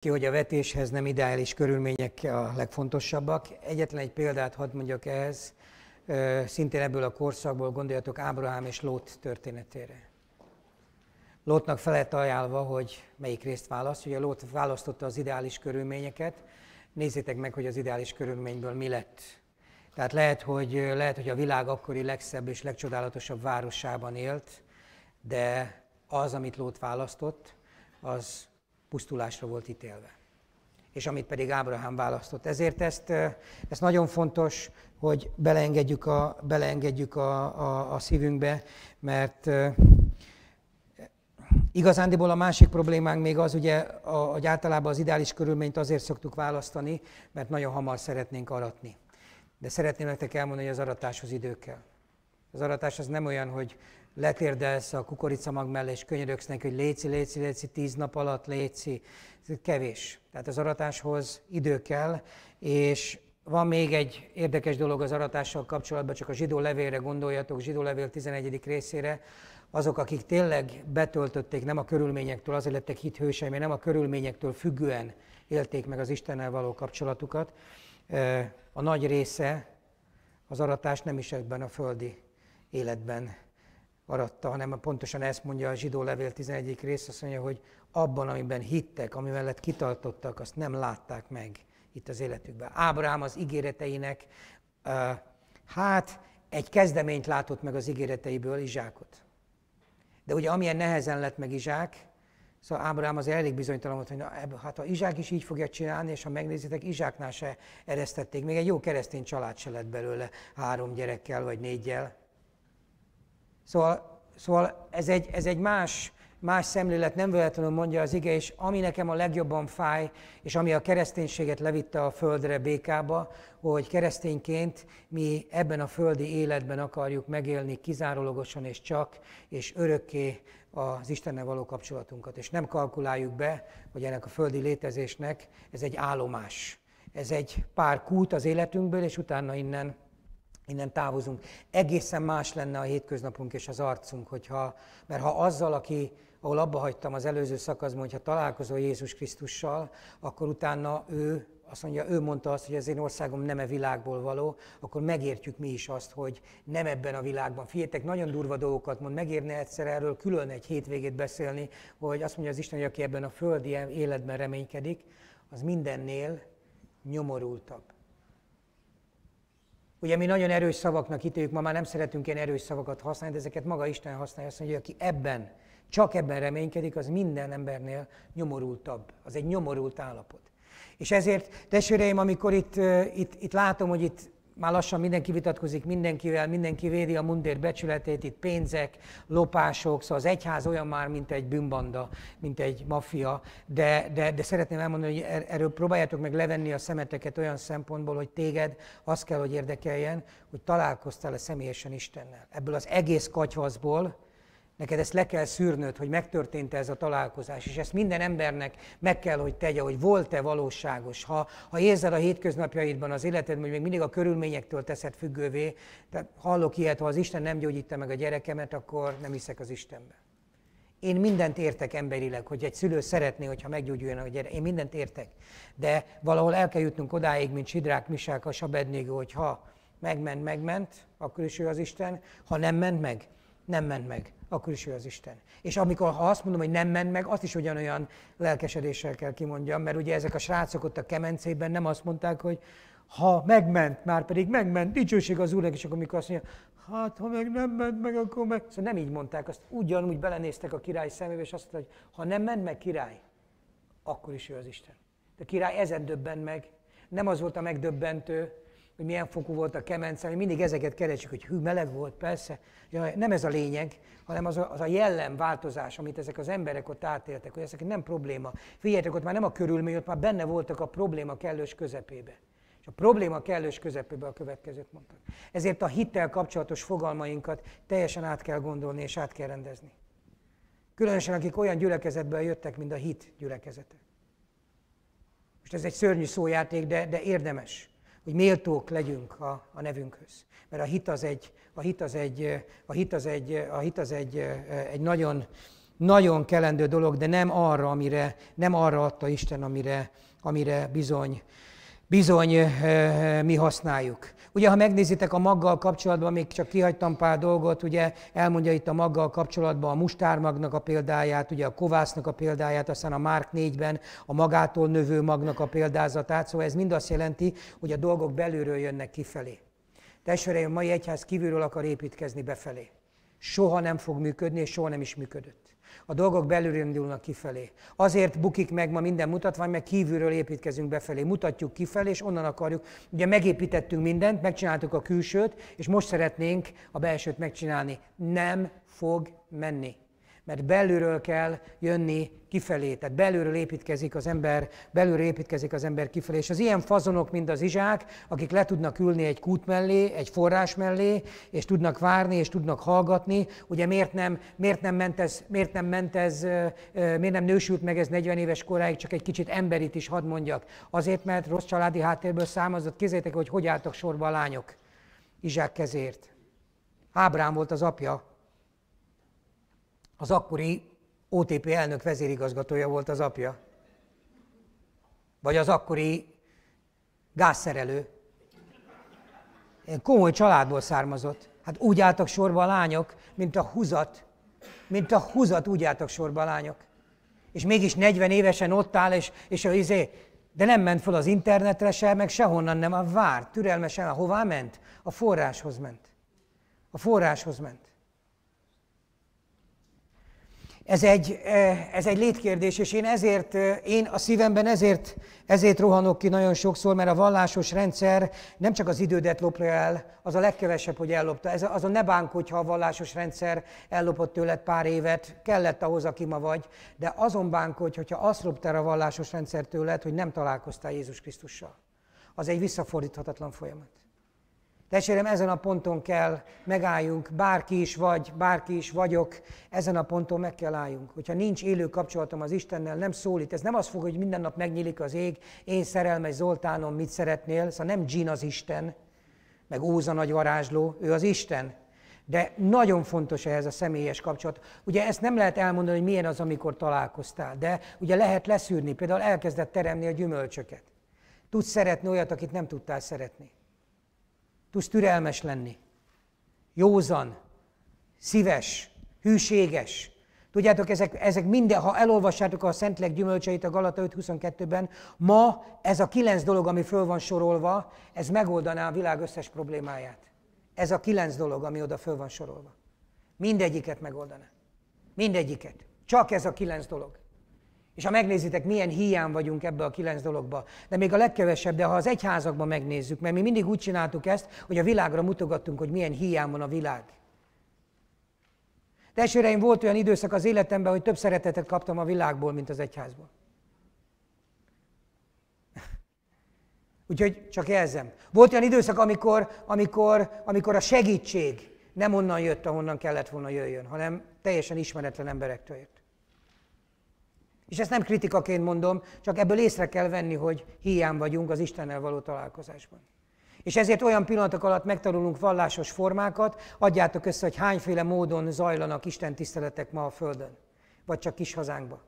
ki, hogy a vetéshez nem ideális körülmények a legfontosabbak. Egyetlen egy példát hadd mondjak ehhez, szintén ebből a korszakból gondoljatok Ábrahám és Lót történetére. Lótnak felett ajánlva, hogy melyik részt választ. Ugye Lót választotta az ideális körülményeket. Nézzétek meg, hogy az ideális körülményből mi lett. Tehát lehet, hogy, lehet, hogy a világ akkori legszebb és legcsodálatosabb városában élt, de az, amit Lót választott, az pusztulásra volt ítélve. És amit pedig Ábrahám választott. Ezért ezt, ezt nagyon fontos, hogy beleengedjük, a, beleengedjük a, a, a szívünkbe, mert Igazándiból a másik problémánk még az, ugye, hogy általában az ideális körülményt azért szoktuk választani, mert nagyon hamar szeretnénk aratni. De szeretném nektek elmondani, hogy az aratáshoz idő kell. Az aratás az nem olyan, hogy letérdelsz a kukoricamag mellé, és könyörögsz neki, hogy léci, léci, léci, tíz nap alatt léci, ez kevés. Tehát az aratáshoz idő kell, és van még egy érdekes dolog az aratással kapcsolatban, csak a zsidó levélre gondoljatok, zsidó levél 11. részére, azok, akik tényleg betöltötték, nem a körülményektől, azért lettek hithősei, mert nem a körülményektől függően élték meg az Istennel való kapcsolatukat, a nagy része az aratás nem is ebben a földi életben aratta, hanem pontosan ezt mondja a zsidó levél 11. rész, azt mondja, hogy abban, amiben hittek, ami mellett kitartottak, azt nem látták meg itt az életükben. Ábrám az ígéreteinek, hát egy kezdeményt látott meg az ígéreteiből, Izsákot. De ugye amilyen nehezen lett meg Izsák, Szóval Ábrám az elég bizonytalan volt, hogy na, hát ha Izsák is így fogja csinálni, és ha megnézitek, Izsáknál se eresztették, még egy jó keresztény család se lett belőle három gyerekkel vagy négyel. Szóval, szóval ez, egy, ez egy más, más szemlélet, nem véletlenül mondja az ige, és ami nekem a legjobban fáj, és ami a kereszténységet levitte a földre békába, hogy keresztényként mi ebben a földi életben akarjuk megélni kizárólagosan és csak, és örökké az Istennel való kapcsolatunkat. És nem kalkuláljuk be, hogy ennek a földi létezésnek ez egy állomás. Ez egy pár kút az életünkből, és utána innen innen távozunk. Egészen más lenne a hétköznapunk és az arcunk, hogyha, mert ha azzal, aki, ahol abba hagytam az előző szakaszban, hogyha találkozol Jézus Krisztussal, akkor utána ő azt mondja, ő mondta azt, hogy az én országom nem e világból való, akkor megértjük mi is azt, hogy nem ebben a világban. Figyeljetek, nagyon durva dolgokat mond, megérne egyszer erről külön egy hétvégét beszélni, hogy azt mondja az Isten, hogy aki ebben a földi életben reménykedik, az mindennél nyomorultabb. Ugye mi nagyon erős szavaknak ítéljük, ma már nem szeretünk ilyen erős szavakat használni, de ezeket maga Isten használja, azt mondja, hogy aki ebben, csak ebben reménykedik, az minden embernél nyomorultabb. Az egy nyomorult állapot. És ezért, testvéreim, amikor itt, itt, itt látom, hogy itt már lassan mindenki vitatkozik mindenkivel, mindenki védi a mundér becsületét, itt pénzek, lopások, szóval az egyház olyan már, mint egy bűnbanda, mint egy maffia, de, de, de szeretném elmondani, hogy er, erről próbáljátok meg levenni a szemeteket olyan szempontból, hogy téged az kell, hogy érdekeljen, hogy találkoztál-e személyesen Istennel. Ebből az egész katyvaszból, Neked ezt le kell szűrnöd, hogy megtörtént ez a találkozás, és ezt minden embernek meg kell, hogy tegye, hogy volt-e valóságos. Ha, ha érzed a hétköznapjaidban az életed, hogy még mindig a körülményektől teszed függővé, tehát hallok ilyet, ha az Isten nem gyógyítja meg a gyerekemet, akkor nem hiszek az Istenbe. Én mindent értek emberileg, hogy egy szülő szeretné, hogyha meggyógyuljon a gyerek. Én mindent értek. De valahol el kell jutnunk odáig, mint Sidrák, Misák, a Sabednégő, hogy ha megment, megment, akkor is ő az Isten, ha nem ment meg, nem ment meg akkor is ő az Isten. És amikor ha azt mondom, hogy nem ment meg, azt is ugyanolyan lelkesedéssel kell kimondjam, mert ugye ezek a srácok ott a kemencében nem azt mondták, hogy ha megment, már pedig megment, dicsőség az Úrnak, és akkor mikor azt mondja, hát ha meg nem ment meg, akkor meg... Szóval nem így mondták, azt ugyanúgy belenéztek a király szemébe, és azt mondták, hogy ha nem ment meg király, akkor is ő az Isten. De király ezen döbben meg, nem az volt a megdöbbentő, hogy milyen fokú volt a kemence, mi mindig ezeket keresjük, hogy hű, meleg volt, persze. Ja, nem ez a lényeg, hanem az a, az a változás, amit ezek az emberek ott átéltek, hogy ezek nem probléma. Figyeljetek, ott már nem a körülmény, ott már benne voltak a probléma kellős közepébe. És a probléma kellős közepébe a következőt mondtak. Ezért a hittel kapcsolatos fogalmainkat teljesen át kell gondolni és át kell rendezni. Különösen akik olyan gyülekezetből jöttek, mint a hit gyülekezete. Most ez egy szörnyű szójáték, de, de érdemes hogy méltók legyünk a, a nevünkhöz. Mert a hit az egy, a hit az egy, a hit az egy, a hit az egy, egy nagyon, nagyon kelendő dolog, de nem arra, amire, nem arra adta Isten, amire, amire bizony, bizony mi használjuk. Ugye, ha megnézitek a maggal kapcsolatban, még csak kihagytam pár dolgot, ugye elmondja itt a maggal kapcsolatban a mustármagnak a példáját, ugye a kovásznak a példáját, aztán a Márk 4-ben a magától növő magnak a példázatát. Szóval ez mind azt jelenti, hogy a dolgok belülről jönnek kifelé. Testvéreim, a mai egyház kívülről akar építkezni befelé. Soha nem fog működni, és soha nem is működött. A dolgok belülről indulnak kifelé. Azért bukik meg ma minden mutatvány, mert kívülről építkezünk befelé. Mutatjuk kifelé, és onnan akarjuk. Ugye megépítettünk mindent, megcsináltuk a külsőt, és most szeretnénk a belsőt megcsinálni. Nem fog menni mert belülről kell jönni kifelé. Tehát belülről építkezik az ember, belülről építkezik az ember kifelé. És az ilyen fazonok, mint az izsák, akik le tudnak ülni egy kút mellé, egy forrás mellé, és tudnak várni, és tudnak hallgatni, ugye miért nem, miért nem ment ez, miért nem ment ez, miért nem nősült meg ez 40 éves koráig, csak egy kicsit emberit is hadd mondjak. Azért, mert rossz családi háttérből származott. Kézzétek, hogy hogy álltak sorba a lányok Izsák kezért. Ábrám volt az apja, az akkori OTP elnök vezérigazgatója volt az apja. Vagy az akkori gázszerelő. Én komoly családból származott. Hát úgy álltak sorba a lányok, mint a húzat. Mint a húzat úgy álltak sorba a lányok. És mégis 40 évesen ott áll, és, és a izé, de nem ment fel az internetre se, meg sehonnan nem, a vár, türelmesen, a hová ment? A forráshoz ment. A forráshoz ment. Ez egy, ez egy létkérdés, és én ezért, én a szívemben ezért, ezért rohanok ki nagyon sokszor, mert a vallásos rendszer nem csak az idődet lopja el, az a legkevesebb, hogy ellopta. Ez, az a ne bánk, ha a vallásos rendszer ellopott tőled pár évet, kellett ahhoz, aki ma vagy, de azon bánk, hogyha azt lopta a vallásos rendszer tőled, hogy nem találkoztál Jézus Krisztussal. Az egy visszafordíthatatlan folyamat. Testvérem, ezen a ponton kell megálljunk, bárki is vagy, bárki is vagyok, ezen a ponton meg kell álljunk. Hogyha nincs élő kapcsolatom az Istennel, nem szólít, ez nem az fog, hogy minden nap megnyílik az ég, én szerelmes Zoltánom, mit szeretnél, szóval nem Jean az Isten, meg Óza nagy varázsló, ő az Isten. De nagyon fontos ehhez a személyes kapcsolat. Ugye ezt nem lehet elmondani, hogy milyen az, amikor találkoztál, de ugye lehet leszűrni, például elkezdett teremni a gyümölcsöket. Tudsz szeretni olyat, akit nem tudtál szeretni tudsz türelmes lenni, józan, szíves, hűséges. Tudjátok, ezek, ezek minden, ha elolvassátok a Szentlek gyümölcseit a Galata 5.22-ben, ma ez a kilenc dolog, ami föl van sorolva, ez megoldaná a világ összes problémáját. Ez a kilenc dolog, ami oda föl van sorolva. Mindegyiket megoldaná. Mindegyiket. Csak ez a kilenc dolog. És ha megnézitek, milyen hiány vagyunk ebbe a kilenc dologba, de még a legkevesebb, de ha az egyházakban megnézzük, mert mi mindig úgy csináltuk ezt, hogy a világra mutogattunk, hogy milyen hiány van a világ. De Testvéreim, volt olyan időszak az életemben, hogy több szeretetet kaptam a világból, mint az egyházból. Úgyhogy csak jelzem. Volt olyan időszak, amikor, amikor, amikor a segítség nem onnan jött, ahonnan kellett volna jöjjön, hanem teljesen ismeretlen emberektől jött. És ezt nem kritikaként mondom, csak ebből észre kell venni, hogy hiány vagyunk az Istennel való találkozásban. És ezért olyan pillanatok alatt megtanulunk vallásos formákat, adjátok össze, hogy hányféle módon zajlanak Isten tiszteletek ma a Földön, vagy csak kis hazánkban?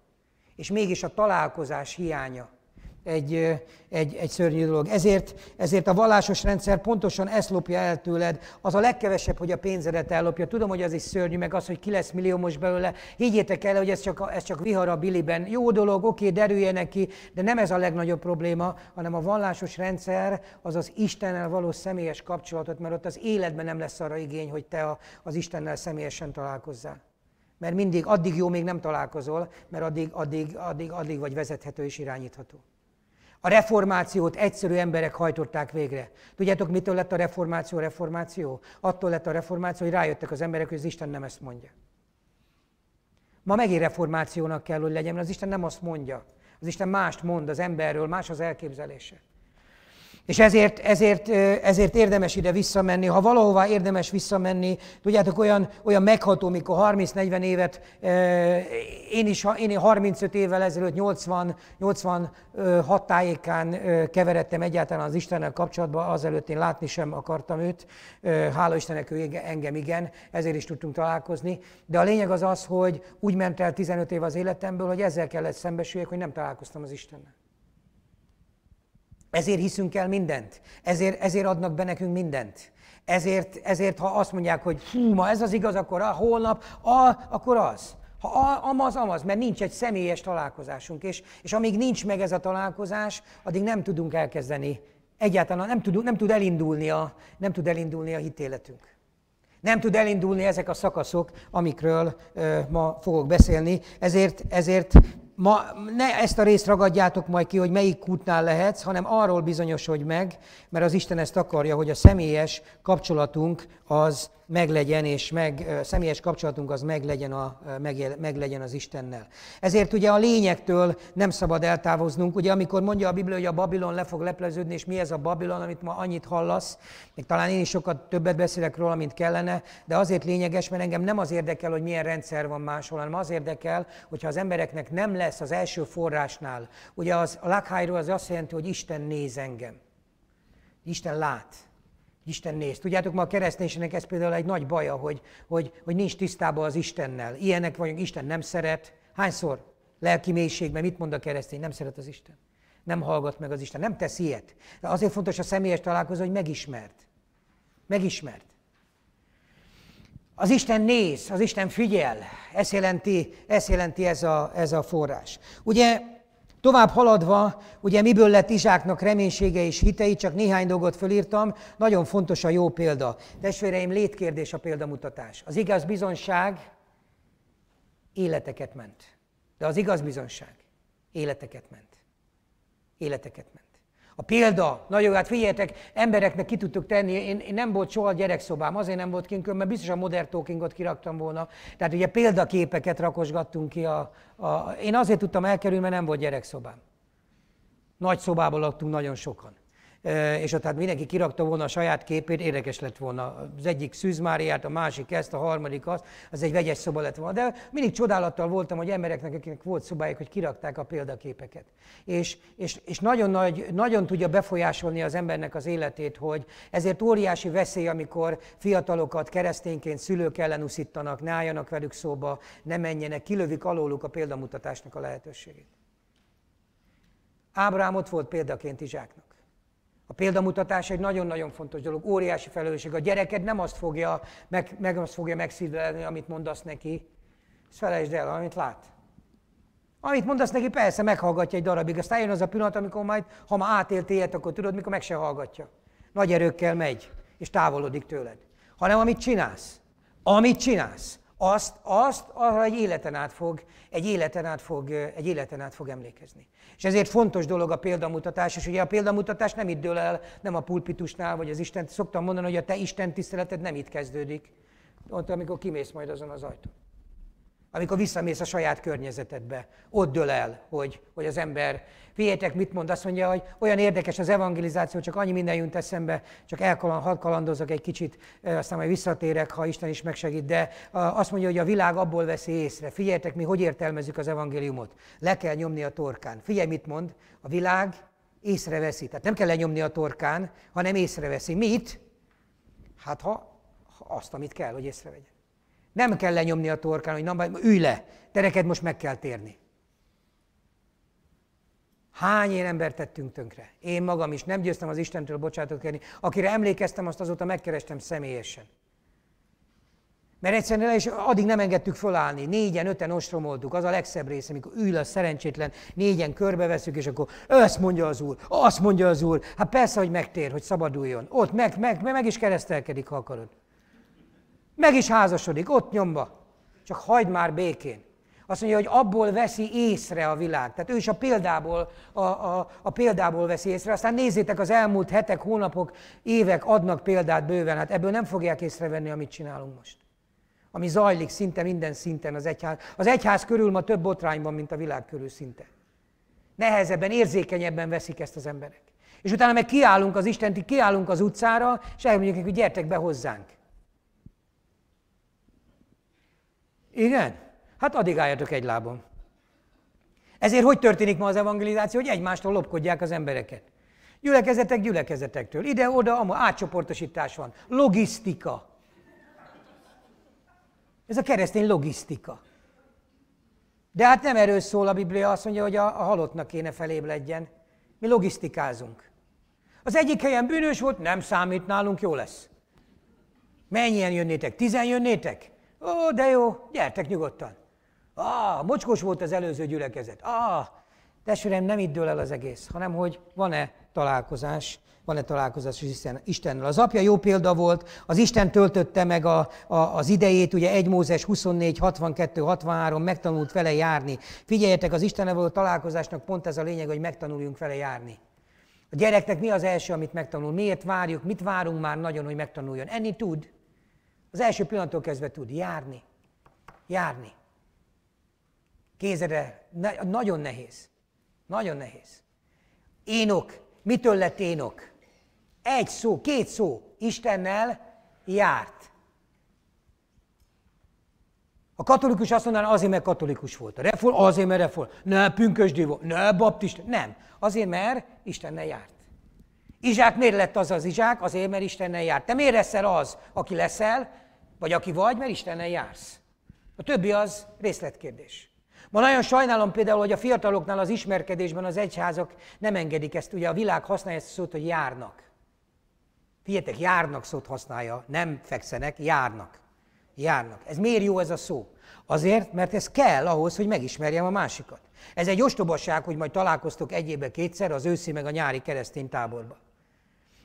És mégis a találkozás hiánya egy, egy, egy szörnyű dolog. Ezért, ezért a vallásos rendszer pontosan ezt lopja el tőled. Az a legkevesebb, hogy a pénzedet ellopja. Tudom, hogy az is szörnyű, meg az, hogy ki lesz most belőle. Higgyétek el, hogy ez csak, ez csak vihar a biliben. Jó dolog, oké, derüljenek ki, de nem ez a legnagyobb probléma, hanem a vallásos rendszer az az Istennel való személyes kapcsolatot, mert ott az életben nem lesz arra igény, hogy te a, az Istennel személyesen találkozzál mert mindig addig jó még nem találkozol, mert addig, addig, addig, addig vagy vezethető és irányítható. A reformációt egyszerű emberek hajtották végre. Tudjátok, mitől lett a reformáció reformáció? Attól lett a reformáció, hogy rájöttek az emberek, hogy az Isten nem ezt mondja. Ma megint reformációnak kell, hogy legyen, mert az Isten nem azt mondja. Az Isten mást mond az emberről, más az elképzelése. És ezért, ezért, ezért érdemes ide visszamenni, ha valahová érdemes visszamenni, tudjátok, olyan, olyan megható, mikor 30-40 évet, én is én 35 évvel ezelőtt 80, 86 tájékán keveredtem egyáltalán az Istennel kapcsolatban, azelőtt én látni sem akartam őt, hála Istennek ő engem igen, ezért is tudtunk találkozni, de a lényeg az az, hogy úgy ment el 15 év az életemből, hogy ezzel kellett szembesüljek, hogy nem találkoztam az Istennel. Ezért hiszünk el mindent, ezért, ezért adnak be nekünk mindent. Ezért, ezért, ha azt mondják, hogy hú, ma ez az igaz, akkor a holnap, a, akkor az. Ha a, amaz, amaz, mert nincs egy személyes találkozásunk, és, és amíg nincs meg ez a találkozás, addig nem tudunk elkezdeni, egyáltalán nem, tud nem, tud, elindulni a, nem tud elindulni a hitéletünk. Nem tud elindulni ezek a szakaszok, amikről ö, ma fogok beszélni, ezért, ezért Ma ne ezt a részt ragadjátok majd ki, hogy melyik kútnál lehetsz, hanem arról bizonyosodj meg, mert az Isten ezt akarja, hogy a személyes kapcsolatunk az meglegyen, és meg, személyes kapcsolatunk az meglegyen, a, meg, meglegyen az Istennel. Ezért ugye a lényektől nem szabad eltávoznunk. Ugye amikor mondja a Biblia, hogy a Babilon le fog lepleződni, és mi ez a Babilon, amit ma annyit hallasz, még talán én is sokat többet beszélek róla, mint kellene, de azért lényeges, mert engem nem az érdekel, hogy milyen rendszer van máshol, hanem az érdekel, hogyha az embereknek nem lesz az első forrásnál. Ugye az, a lakhájról az azt jelenti, hogy Isten néz engem. Isten lát. Isten néz. Tudjátok, ma a kereszténységnek ez például egy nagy baja, hogy, hogy, hogy nincs tisztában az Istennel. Ilyenek vagyunk, Isten nem szeret. Hányszor lelki mélységben mit mond a keresztény? Nem szeret az Isten. Nem hallgat meg az Isten, nem tesz ilyet. De azért fontos a személyes találkozó, hogy megismert. Megismert. Az Isten néz, az Isten figyel. Ez jelenti, ez jelenti ez, a, ez a forrás. Ugye Tovább haladva, ugye miből lett Izsáknak reménysége és hitei, csak néhány dolgot fölírtam, nagyon fontos a jó példa. Testvéreim, létkérdés a példamutatás. Az igaz bizonság életeket ment. De az igaz bizonság életeket ment. Életeket ment. A példa, nagyon hát figyeljetek, embereknek ki tudtuk tenni, én, én nem volt soha a gyerekszobám, azért nem volt kint, mert biztos a modern talkingot kiraktam volna. Tehát ugye példaképeket rakosgattunk ki. A, a, én azért tudtam elkerülni, mert nem volt gyerekszobám. Nagy szobában laktunk nagyon sokan és ott hát mindenki kirakta volna a saját képét, érdekes lett volna. Az egyik Szűz Máriát, a másik ezt, a harmadik azt, az egy vegyes szoba lett volna. De mindig csodálattal voltam, hogy embereknek, akiknek volt szobájuk, hogy kirakták a példaképeket. És, és, és nagyon, nagy, nagyon tudja befolyásolni az embernek az életét, hogy ezért óriási veszély, amikor fiatalokat keresztényként szülők ellen uszítanak, ne álljanak velük szóba, ne menjenek, kilövik alóluk a példamutatásnak a lehetőségét. Ábrám ott volt példaként Izsáknak. A példamutatás egy nagyon-nagyon fontos dolog, óriási felelősség. A gyereked nem azt fogja, meg, meg azt fogja megszívelni, amit mondasz neki. Ezt felejtsd el, amit lát. Amit mondasz neki, persze meghallgatja egy darabig, aztán jön az a pillanat, amikor majd, ha már átélt ilyet, akkor tudod, mikor meg se hallgatja. Nagy erőkkel megy, és távolodik tőled. Hanem amit csinálsz. Amit csinálsz azt, azt arra egy életen át fog, egy életen át fog, egy életen át fog emlékezni. És ezért fontos dolog a példamutatás, és ugye a példamutatás nem itt dől el, nem a pulpitusnál, vagy az Isten, szoktam mondani, hogy a te Isten tiszteleted nem itt kezdődik, ott, amikor kimész majd azon az ajtón. Amikor visszamész a saját környezetedbe, ott dől el, hogy, hogy az ember Figyeljetek, mit mond, azt mondja, hogy olyan érdekes az evangelizáció, csak annyi minden jut eszembe, csak elkaland, hadd kalandozok egy kicsit, aztán majd visszatérek, ha Isten is megsegít, de azt mondja, hogy a világ abból veszi észre. Figyeljetek, mi hogy értelmezzük az evangéliumot. Le kell nyomni a torkán. Figyelj, mit mond, a világ észreveszi. Tehát nem kell lenyomni a torkán, hanem észreveszi. Mit? Hát ha, ha azt, amit kell, hogy észrevegye. Nem kell lenyomni a torkán, hogy nem, ülj le, de neked most meg kell térni. Hány ilyen embert tettünk tönkre? Én magam is nem győztem az Istentől bocsánatot kérni. Akire emlékeztem, azt azóta megkerestem személyesen. Mert egyszerűen el is addig nem engedtük fölállni. Négyen, öten ostromoltuk. Az a legszebb része, amikor ül a szerencsétlen, négyen körbeveszünk, és akkor ezt mondja az úr, azt mondja az úr. Hát persze, hogy megtér, hogy szabaduljon. Ott meg, meg, meg is keresztelkedik, ha akarod. Meg is házasodik, ott nyomba. Csak hagyd már békén. Azt mondja, hogy abból veszi észre a világ. Tehát ő is a példából, a, a, a példából veszi észre. Aztán nézzétek, az elmúlt hetek, hónapok, évek adnak példát bőven. Hát ebből nem fogják észrevenni, amit csinálunk most. Ami zajlik szinte minden szinten az egyház. Az egyház körül ma több botrány van, mint a világ körül szinte. Nehezebben, érzékenyebben veszik ezt az emberek. És utána meg kiállunk az Istent, kiállunk az utcára, és elmondjuk hogy gyertek be hozzánk. Igen? Hát addig álljatok egy lábon. Ezért hogy történik ma az evangelizáció, hogy egymástól lopkodják az embereket? Gyülekezetek gyülekezetektől. Ide, oda, ama, átcsoportosítás van. Logisztika. Ez a keresztény logisztika. De hát nem erről szól a Biblia, azt mondja, hogy a, a halottnak kéne felébledjen. Mi logisztikázunk. Az egyik helyen bűnös volt, nem számít, nálunk jó lesz. Mennyien jönnétek? Tizen jönnétek? Ó, de jó, gyertek nyugodtan. Ah, mocskos volt az előző gyülekezet. Ah, testvérem, nem itt dől el az egész, hanem hogy van-e találkozás, van-e találkozás Isten, Istennel. Az apja jó példa volt, az Isten töltötte meg a, a, az idejét, ugye 1 Mózes 24, 62, 63, megtanult vele járni. Figyeljetek, az Istennel való találkozásnak pont ez a lényeg, hogy megtanuljunk vele járni. A gyereknek mi az első, amit megtanul? Miért várjuk? Mit várunk már nagyon, hogy megtanuljon? Enni tud. Az első pillanattól kezdve tud járni. Járni kézre, ne, nagyon nehéz. Nagyon nehéz. Énok. Mitől lett Énok? Egy szó, két szó. Istennel járt. A katolikus azt mondaná, azért, mert katolikus volt. A reform, azért, mert reform. Ne, pünkösdé volt. Ne, baptista. Nem. Azért, mert Istennel járt. Izsák miért lett az az Izsák? Azért, mert Istennel járt. Te miért leszel az, aki leszel, vagy aki vagy, mert Istennel jársz. A többi az részletkérdés. Ma nagyon sajnálom például, hogy a fiataloknál az ismerkedésben az egyházak nem engedik ezt. Ugye a világ használja ezt a szót, hogy járnak. Figyeljetek, járnak szót használja, nem fekszenek, járnak. Járnak. Ez miért jó ez a szó? Azért, mert ez kell ahhoz, hogy megismerjem a másikat. Ez egy ostobaság, hogy majd találkoztok egyébe kétszer az őszi meg a nyári keresztény táborban.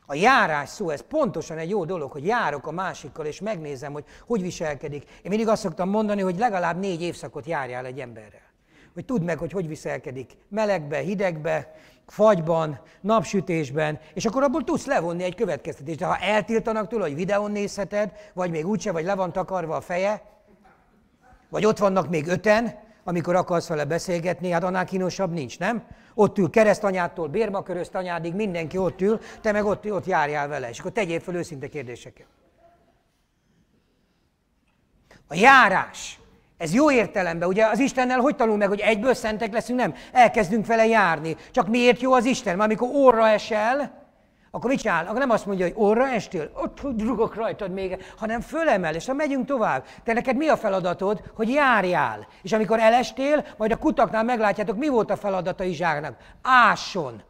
A járás szó, ez pontosan egy jó dolog, hogy járok a másikkal, és megnézem, hogy hogy viselkedik. Én mindig azt szoktam mondani, hogy legalább négy évszakot járjál egy emberrel. Hogy tudd meg, hogy hogy viselkedik. Melegbe, hidegbe, fagyban, napsütésben, és akkor abból tudsz levonni egy következtetést. De ha eltiltanak tőle, hogy videón nézheted, vagy még úgyse, vagy le van takarva a feje, vagy ott vannak még öten, amikor akarsz vele beszélgetni, hát annál kínosabb nincs, nem? Ott ül keresztanyától, anyádig, mindenki ott ül, te meg ott, ott járjál vele, és akkor tegyél fel őszinte kérdéseket. A járás, ez jó értelemben, ugye az Istennel hogy tanul meg, hogy egyből szentek leszünk? Nem, elkezdünk vele járni. Csak miért jó az Isten? Mert amikor óra esel, akkor mit csinál? Akkor nem azt mondja, hogy orra estél, ott drugok rajtad még, hanem fölemel, és ha megyünk tovább. Te neked mi a feladatod, hogy járjál. És amikor elestél, majd a kutaknál meglátjátok, mi volt a feladata Izsáknak. Ásson.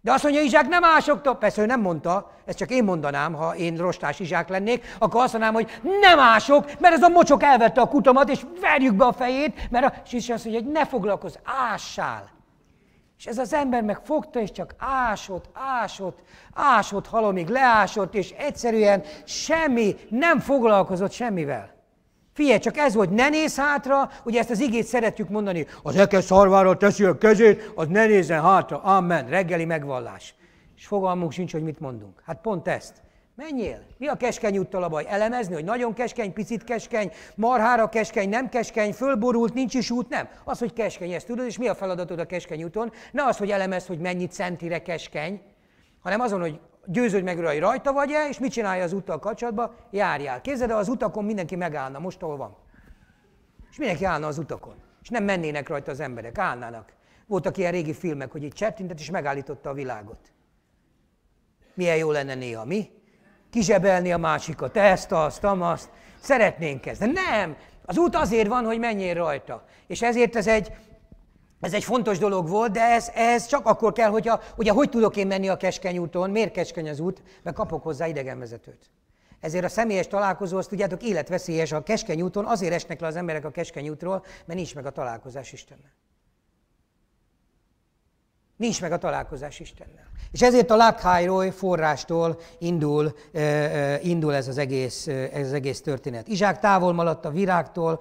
De azt mondja, Izsák, nem ásogtok. Persze ő nem mondta, ezt csak én mondanám, ha én rostás Izsák lennék, akkor azt mondanám, hogy nem ások, mert ez a mocsok elvette a kutamat, és verjük be a fejét, mert a... És azt mondja, hogy ne foglalkozz, ássál. És ez az ember meg fogta, és csak ásott, ásott, ásott halomig, leásott, és egyszerűen semmi, nem foglalkozott semmivel. Figyelj, csak ez volt, ne néz hátra, ugye ezt az igét szeretjük mondani, az eke szarvára teszi a kezét, az ne nézzen hátra, amen, reggeli megvallás. És fogalmunk sincs, hogy mit mondunk. Hát pont ezt. Menjél! Mi a keskeny úttal a baj? Elemezni, hogy nagyon keskeny, picit keskeny, marhára keskeny, nem keskeny, fölborult, nincs is út, nem. Az, hogy keskeny, ezt tudod, és mi a feladatod a keskeny úton? Ne az, hogy elemez, hogy mennyit centire keskeny, hanem azon, hogy győződj meg hogy rajta vagy-e, és mit csinálja az úttal kapcsolatban, járjál. Képzeld el, az utakon mindenki megállna, most hol van. És mindenki állna az utakon. És nem mennének rajta az emberek, állnának. Voltak ilyen régi filmek, hogy itt csettintett, és megállította a világot. Milyen jó lenne néha mi, kizsebelni a másikat, ezt, azt, amazt, szeretnénk ezt. De nem, az út azért van, hogy menjél rajta. És ezért ez egy, ez egy fontos dolog volt, de ez, ez csak akkor kell, hogyha, ugye hogy tudok én menni a keskeny úton, miért keskeny az út, mert kapok hozzá idegenvezetőt. Ezért a személyes találkozó, azt tudjátok, életveszélyes a keskeny úton, azért esnek le az emberek a keskeny útról, mert nincs meg a találkozás Istennel. Nincs meg a találkozás Istennel. És ezért a Lakhájról forrástól indul, indul ez, az egész, ez az egész történet. Izsák távol maradt a virágtól,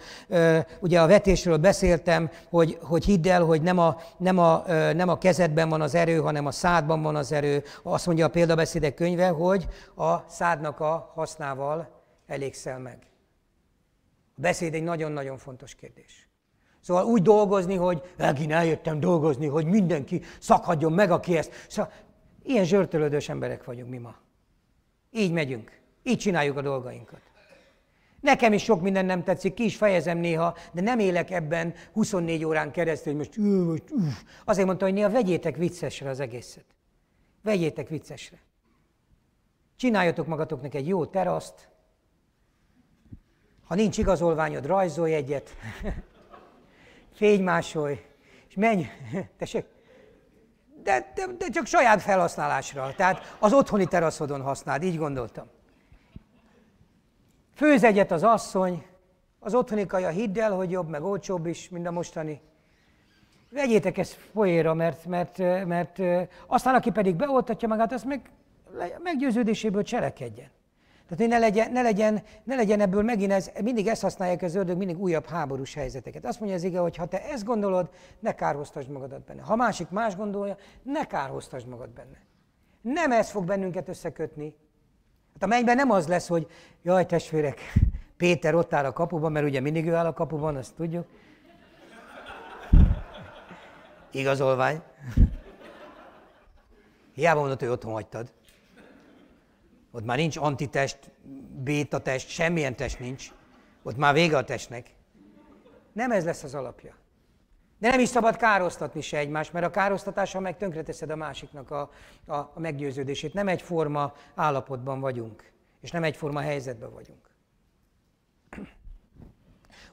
ugye a vetésről beszéltem, hogy, hogy hidd el, hogy nem a, nem, a, nem a kezedben van az erő, hanem a szádban van az erő. Azt mondja a példabeszédek könyve, hogy a szádnak a hasznával elégszel meg. A beszéd egy nagyon-nagyon fontos kérdés. Szóval úgy dolgozni, hogy megint eljöttem dolgozni, hogy mindenki szakadjon meg, aki ezt. Szóval ilyen zsörtölődős emberek vagyunk mi ma. Így megyünk. Így csináljuk a dolgainkat. Nekem is sok minden nem tetszik, ki is fejezem néha, de nem élek ebben 24 órán keresztül, hogy most uff, Azért mondtam, hogy néha vegyétek viccesre az egészet. Vegyétek viccesre. Csináljatok magatoknak egy jó teraszt. Ha nincs igazolványod, rajzolj egyet. fénymásolj, és menj, tessék, de, de, de csak saját felhasználásra, tehát az otthoni teraszodon használd, így gondoltam. Főz egyet az asszony, az otthoni kaja hidd el, hogy jobb, meg olcsóbb is, mint a mostani. Vegyétek ezt folyéra, mert, mert, mert aztán aki pedig beoltatja magát, azt meg meggyőződéséből cselekedjen. Tehát, hogy ne legyen, ne, legyen, ne legyen ebből megint ez, mindig ezt használják az ördög, mindig újabb háborús helyzeteket. Azt mondja az ige, hogy ha te ezt gondolod, ne kárhoztasd magadat benne. Ha másik más gondolja, ne kárhoztasd magad benne. Nem ez fog bennünket összekötni. Hát a mennyben nem az lesz, hogy jaj testvérek, Péter ott áll a kapuban, mert ugye mindig ő áll a kapuban, azt tudjuk. Igazolvány. Hiába mondod, hogy otthon hagytad. Ott már nincs antitest, béta test, semmilyen test nincs. Ott már vége a testnek. Nem ez lesz az alapja. De nem is szabad károsztatni se egymást, mert a károsztatással meg tönkreteszed a másiknak a, a, a meggyőződését. Nem egyforma állapotban vagyunk, és nem egyforma helyzetben vagyunk.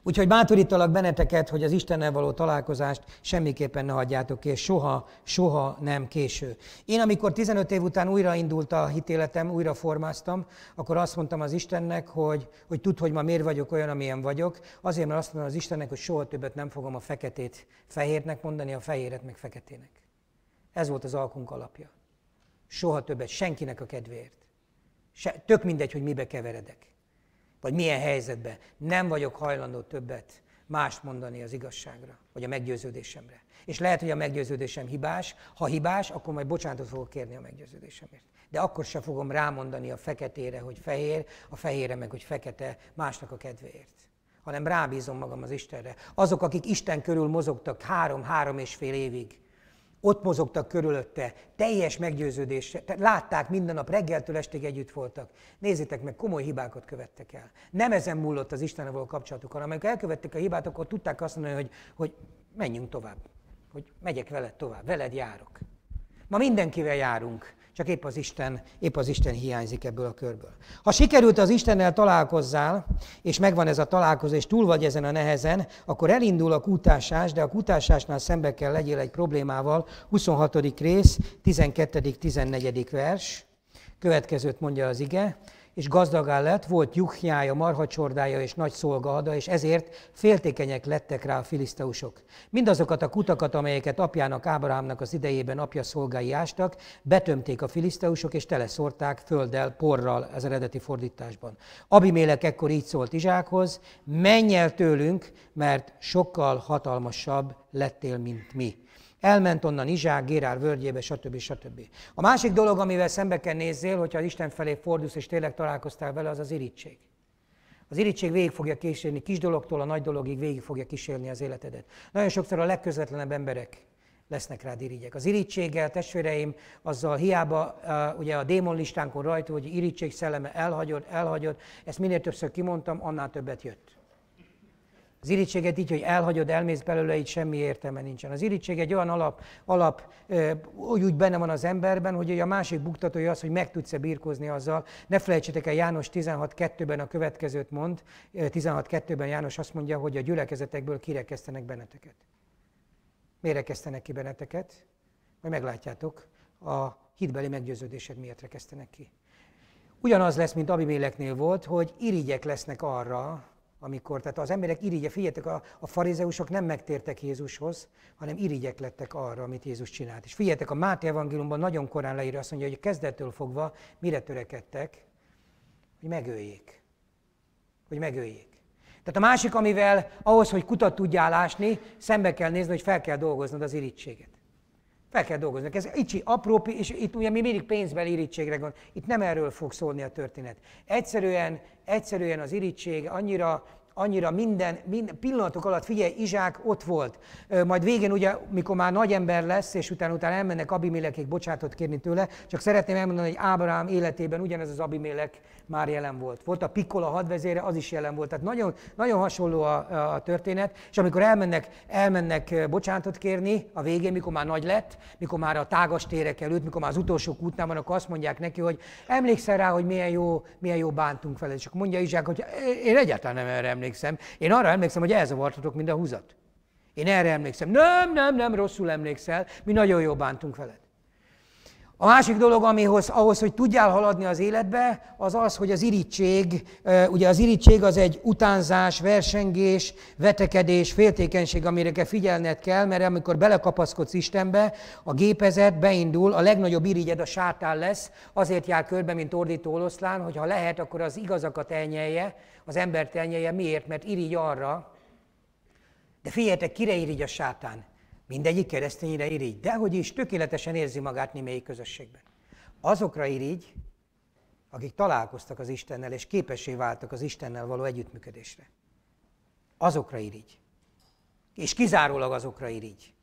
Úgyhogy bátorítalak benneteket, hogy az Istennel való találkozást semmiképpen ne hagyjátok ki, és soha, soha nem késő. Én, amikor 15 év után újraindult a hitéletem, újra formáztam, akkor azt mondtam az Istennek, hogy, hogy tud, hogy ma miért vagyok olyan, amilyen vagyok. Azért, mert azt mondom az Istennek, hogy soha többet nem fogom a feketét fehérnek mondani, a fehéret meg feketének. Ez volt az alkunk alapja. Soha többet, senkinek a kedvéért. Se, tök mindegy, hogy mibe keveredek vagy milyen helyzetben nem vagyok hajlandó többet más mondani az igazságra, vagy a meggyőződésemre. És lehet, hogy a meggyőződésem hibás. Ha hibás, akkor majd bocsánatot fogok kérni a meggyőződésemért. De akkor sem fogom rámondani a feketére, hogy fehér, a fehére meg, hogy fekete, másnak a kedvéért. Hanem rábízom magam az Istenre. Azok, akik Isten körül mozogtak három-három és fél évig, ott mozogtak körülötte, teljes meggyőződéssel, tehát látták minden nap, reggeltől estig együtt voltak. Nézzétek meg, komoly hibákat követtek el. Nem ezen múlott az Istennel való kapcsolatuk, hanem amikor elkövettek a hibát, akkor tudták azt mondani, hogy, hogy menjünk tovább, hogy megyek veled tovább, veled járok. Ma mindenkivel járunk, csak épp az, Isten, épp az Isten hiányzik ebből a körből. Ha sikerült az Istennel találkozzál, és megvan ez a találkozás, és túl vagy ezen a nehezen, akkor elindul a kútásás, de a kútásásnál szembe kell legyél egy problémával. 26. rész, 12.-14. vers. Következőt mondja az ige és gazdagá lett, volt juhjája, marhacsordája és nagy szolgahada, és ezért féltékenyek lettek rá a filiszteusok. Mindazokat a kutakat, amelyeket apjának Ábrahámnak az idejében apja szolgái ástak, betömték a filiszteusok, és teleszórták földdel, porral az eredeti fordításban. Abimélek ekkor így szólt Izsákhoz, menj el tőlünk, mert sokkal hatalmasabb lettél, mint mi. Elment onnan Izsák, Gérár völgyébe, stb. stb. A másik dolog, amivel szembe kell nézzél, hogyha az Isten felé fordulsz és tényleg találkoztál vele, az az irítség. Az irítség végig fogja kísérni, kis dologtól a nagy dologig végig fogja kísérni az életedet. Nagyon sokszor a legközvetlenebb emberek lesznek rád irigyek. Az irítséggel, testvéreim, azzal hiába uh, ugye a démon listánkon rajta, hogy irítség szelleme elhagyod, elhagyod, ezt minél többször kimondtam, annál többet jött. Az irítséget így, hogy elhagyod, elmész belőle, így semmi értelme nincsen. Az irítség egy olyan alap, alap hogy úgy benne van az emberben, hogy a másik buktatója az, hogy meg tudsz-e birkózni azzal. Ne felejtsétek el, János 16.2-ben a következőt mond. 16.2-ben János azt mondja, hogy a gyülekezetekből kirekesztenek benneteket. Miért rekesztenek ki benneteket? Majd meglátjátok, a hitbeli meggyőződésed miért rekesztenek ki. Ugyanaz lesz, mint Abiméleknél volt, hogy irigyek lesznek arra, amikor, tehát az emberek irigye, figyeljetek, a, a farizeusok nem megtértek Jézushoz, hanem irigyek lettek arra, amit Jézus csinált. És figyeljetek, a Máté evangéliumban nagyon korán leírja, azt mondja, hogy kezdettől fogva mire törekedtek, hogy megöljék. Hogy megöljék. Tehát a másik, amivel ahhoz, hogy kutat tudjál ásni, szembe kell nézni, hogy fel kell dolgoznod az irítséget. Fel kell dolgozni. Ez icsi, apró, és itt ugye mi mindig pénzbeli irítségre gondolunk. Itt nem erről fog szólni a történet. Egyszerűen, egyszerűen az irítség annyira annyira minden, minden pillanatok alatt, figyelj, Izsák ott volt. Majd végén ugye, mikor már nagy ember lesz, és utána, utána elmennek Abimélekék bocsátot kérni tőle, csak szeretném elmondani, hogy Ábrahám életében ugyanez az Abimélek már jelen volt. Volt a Pikola hadvezére, az is jelen volt. Tehát nagyon, nagyon hasonló a, a történet, és amikor elmennek, elmennek bocsánatot kérni a végén, mikor már nagy lett, mikor már a tágas térek előtt, mikor már az utolsó útnál van, akkor azt mondják neki, hogy emlékszel rá, hogy milyen jó, milyen jó bántunk vele. akkor mondja Izsák, hogy én egyáltalán nem erre emlékszem emlékszem. Én arra emlékszem, hogy elzavartatok mind a húzat. Én erre emlékszem. Nem, nem, nem, rosszul emlékszel, mi nagyon jól bántunk veled. A másik dolog, amihoz, ahhoz, hogy tudjál haladni az életbe, az az, hogy az irítség, ugye az irítség az egy utánzás, versengés, vetekedés, féltékenység, amire kell figyelned kell, mert amikor belekapaszkodsz Istenbe, a gépezet beindul, a legnagyobb irigyed a sátán lesz, azért jár körbe, mint ordító oloszlán, hogy ha lehet, akkor az igazakat elnyelje, az embert elnyelje. Miért? Mert irigy arra. De figyeljetek, kire irigy a sátán? Mindegyik keresztényre irigy, de hogy is tökéletesen érzi magát némely közösségben. Azokra irigy, akik találkoztak az Istennel, és képessé váltak az Istennel való együttműködésre. Azokra irigy. És kizárólag azokra irigy.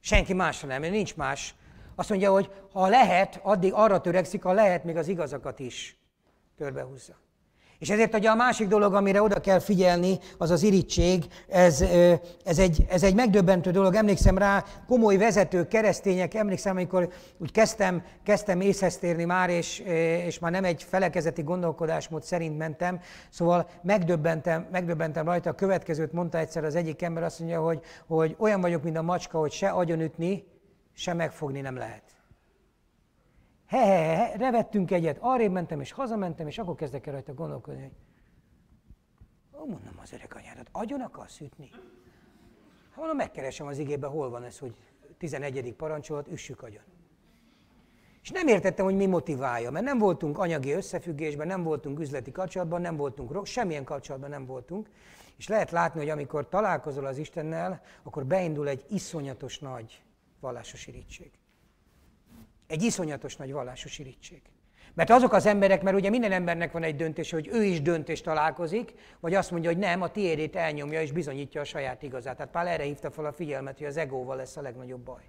Senki másra nem, nincs más. Azt mondja, hogy ha lehet, addig arra törekszik, ha lehet, még az igazakat is körbehúzza. És ezért ugye a másik dolog, amire oda kell figyelni, az az irítség, ez, ez, egy, ez egy megdöbbentő dolog. Emlékszem rá, komoly vezetők, keresztények, emlékszem, amikor úgy kezdtem, kezdtem észhez térni már, és, és már nem egy felekezeti gondolkodásmód szerint mentem, szóval megdöbbentem, megdöbbentem rajta. A következőt mondta egyszer az egyik ember, azt mondja, hogy, hogy olyan vagyok, mint a macska, hogy se agyonütni, se megfogni nem lehet he, he, he, revettünk egyet, arrébb mentem, és hazamentem, és akkor kezdek el rajta gondolkodni, hogy ó, mondom az öreg anyádat, agyon akarsz ütni? Hát mondom, megkeresem az igében, hol van ez, hogy 11. parancsolat, üssük agyon. És nem értettem, hogy mi motiválja, mert nem voltunk anyagi összefüggésben, nem voltunk üzleti kapcsolatban, nem voltunk, semmilyen kapcsolatban nem voltunk. És lehet látni, hogy amikor találkozol az Istennel, akkor beindul egy iszonyatos nagy vallásos irítség. Egy iszonyatos nagy vallásos irítség. Mert azok az emberek, mert ugye minden embernek van egy döntése, hogy ő is döntést találkozik, vagy azt mondja, hogy nem, a tiédét elnyomja és bizonyítja a saját igazát. Tehát Pál erre hívta fel a figyelmet, hogy az egóval lesz a legnagyobb baj.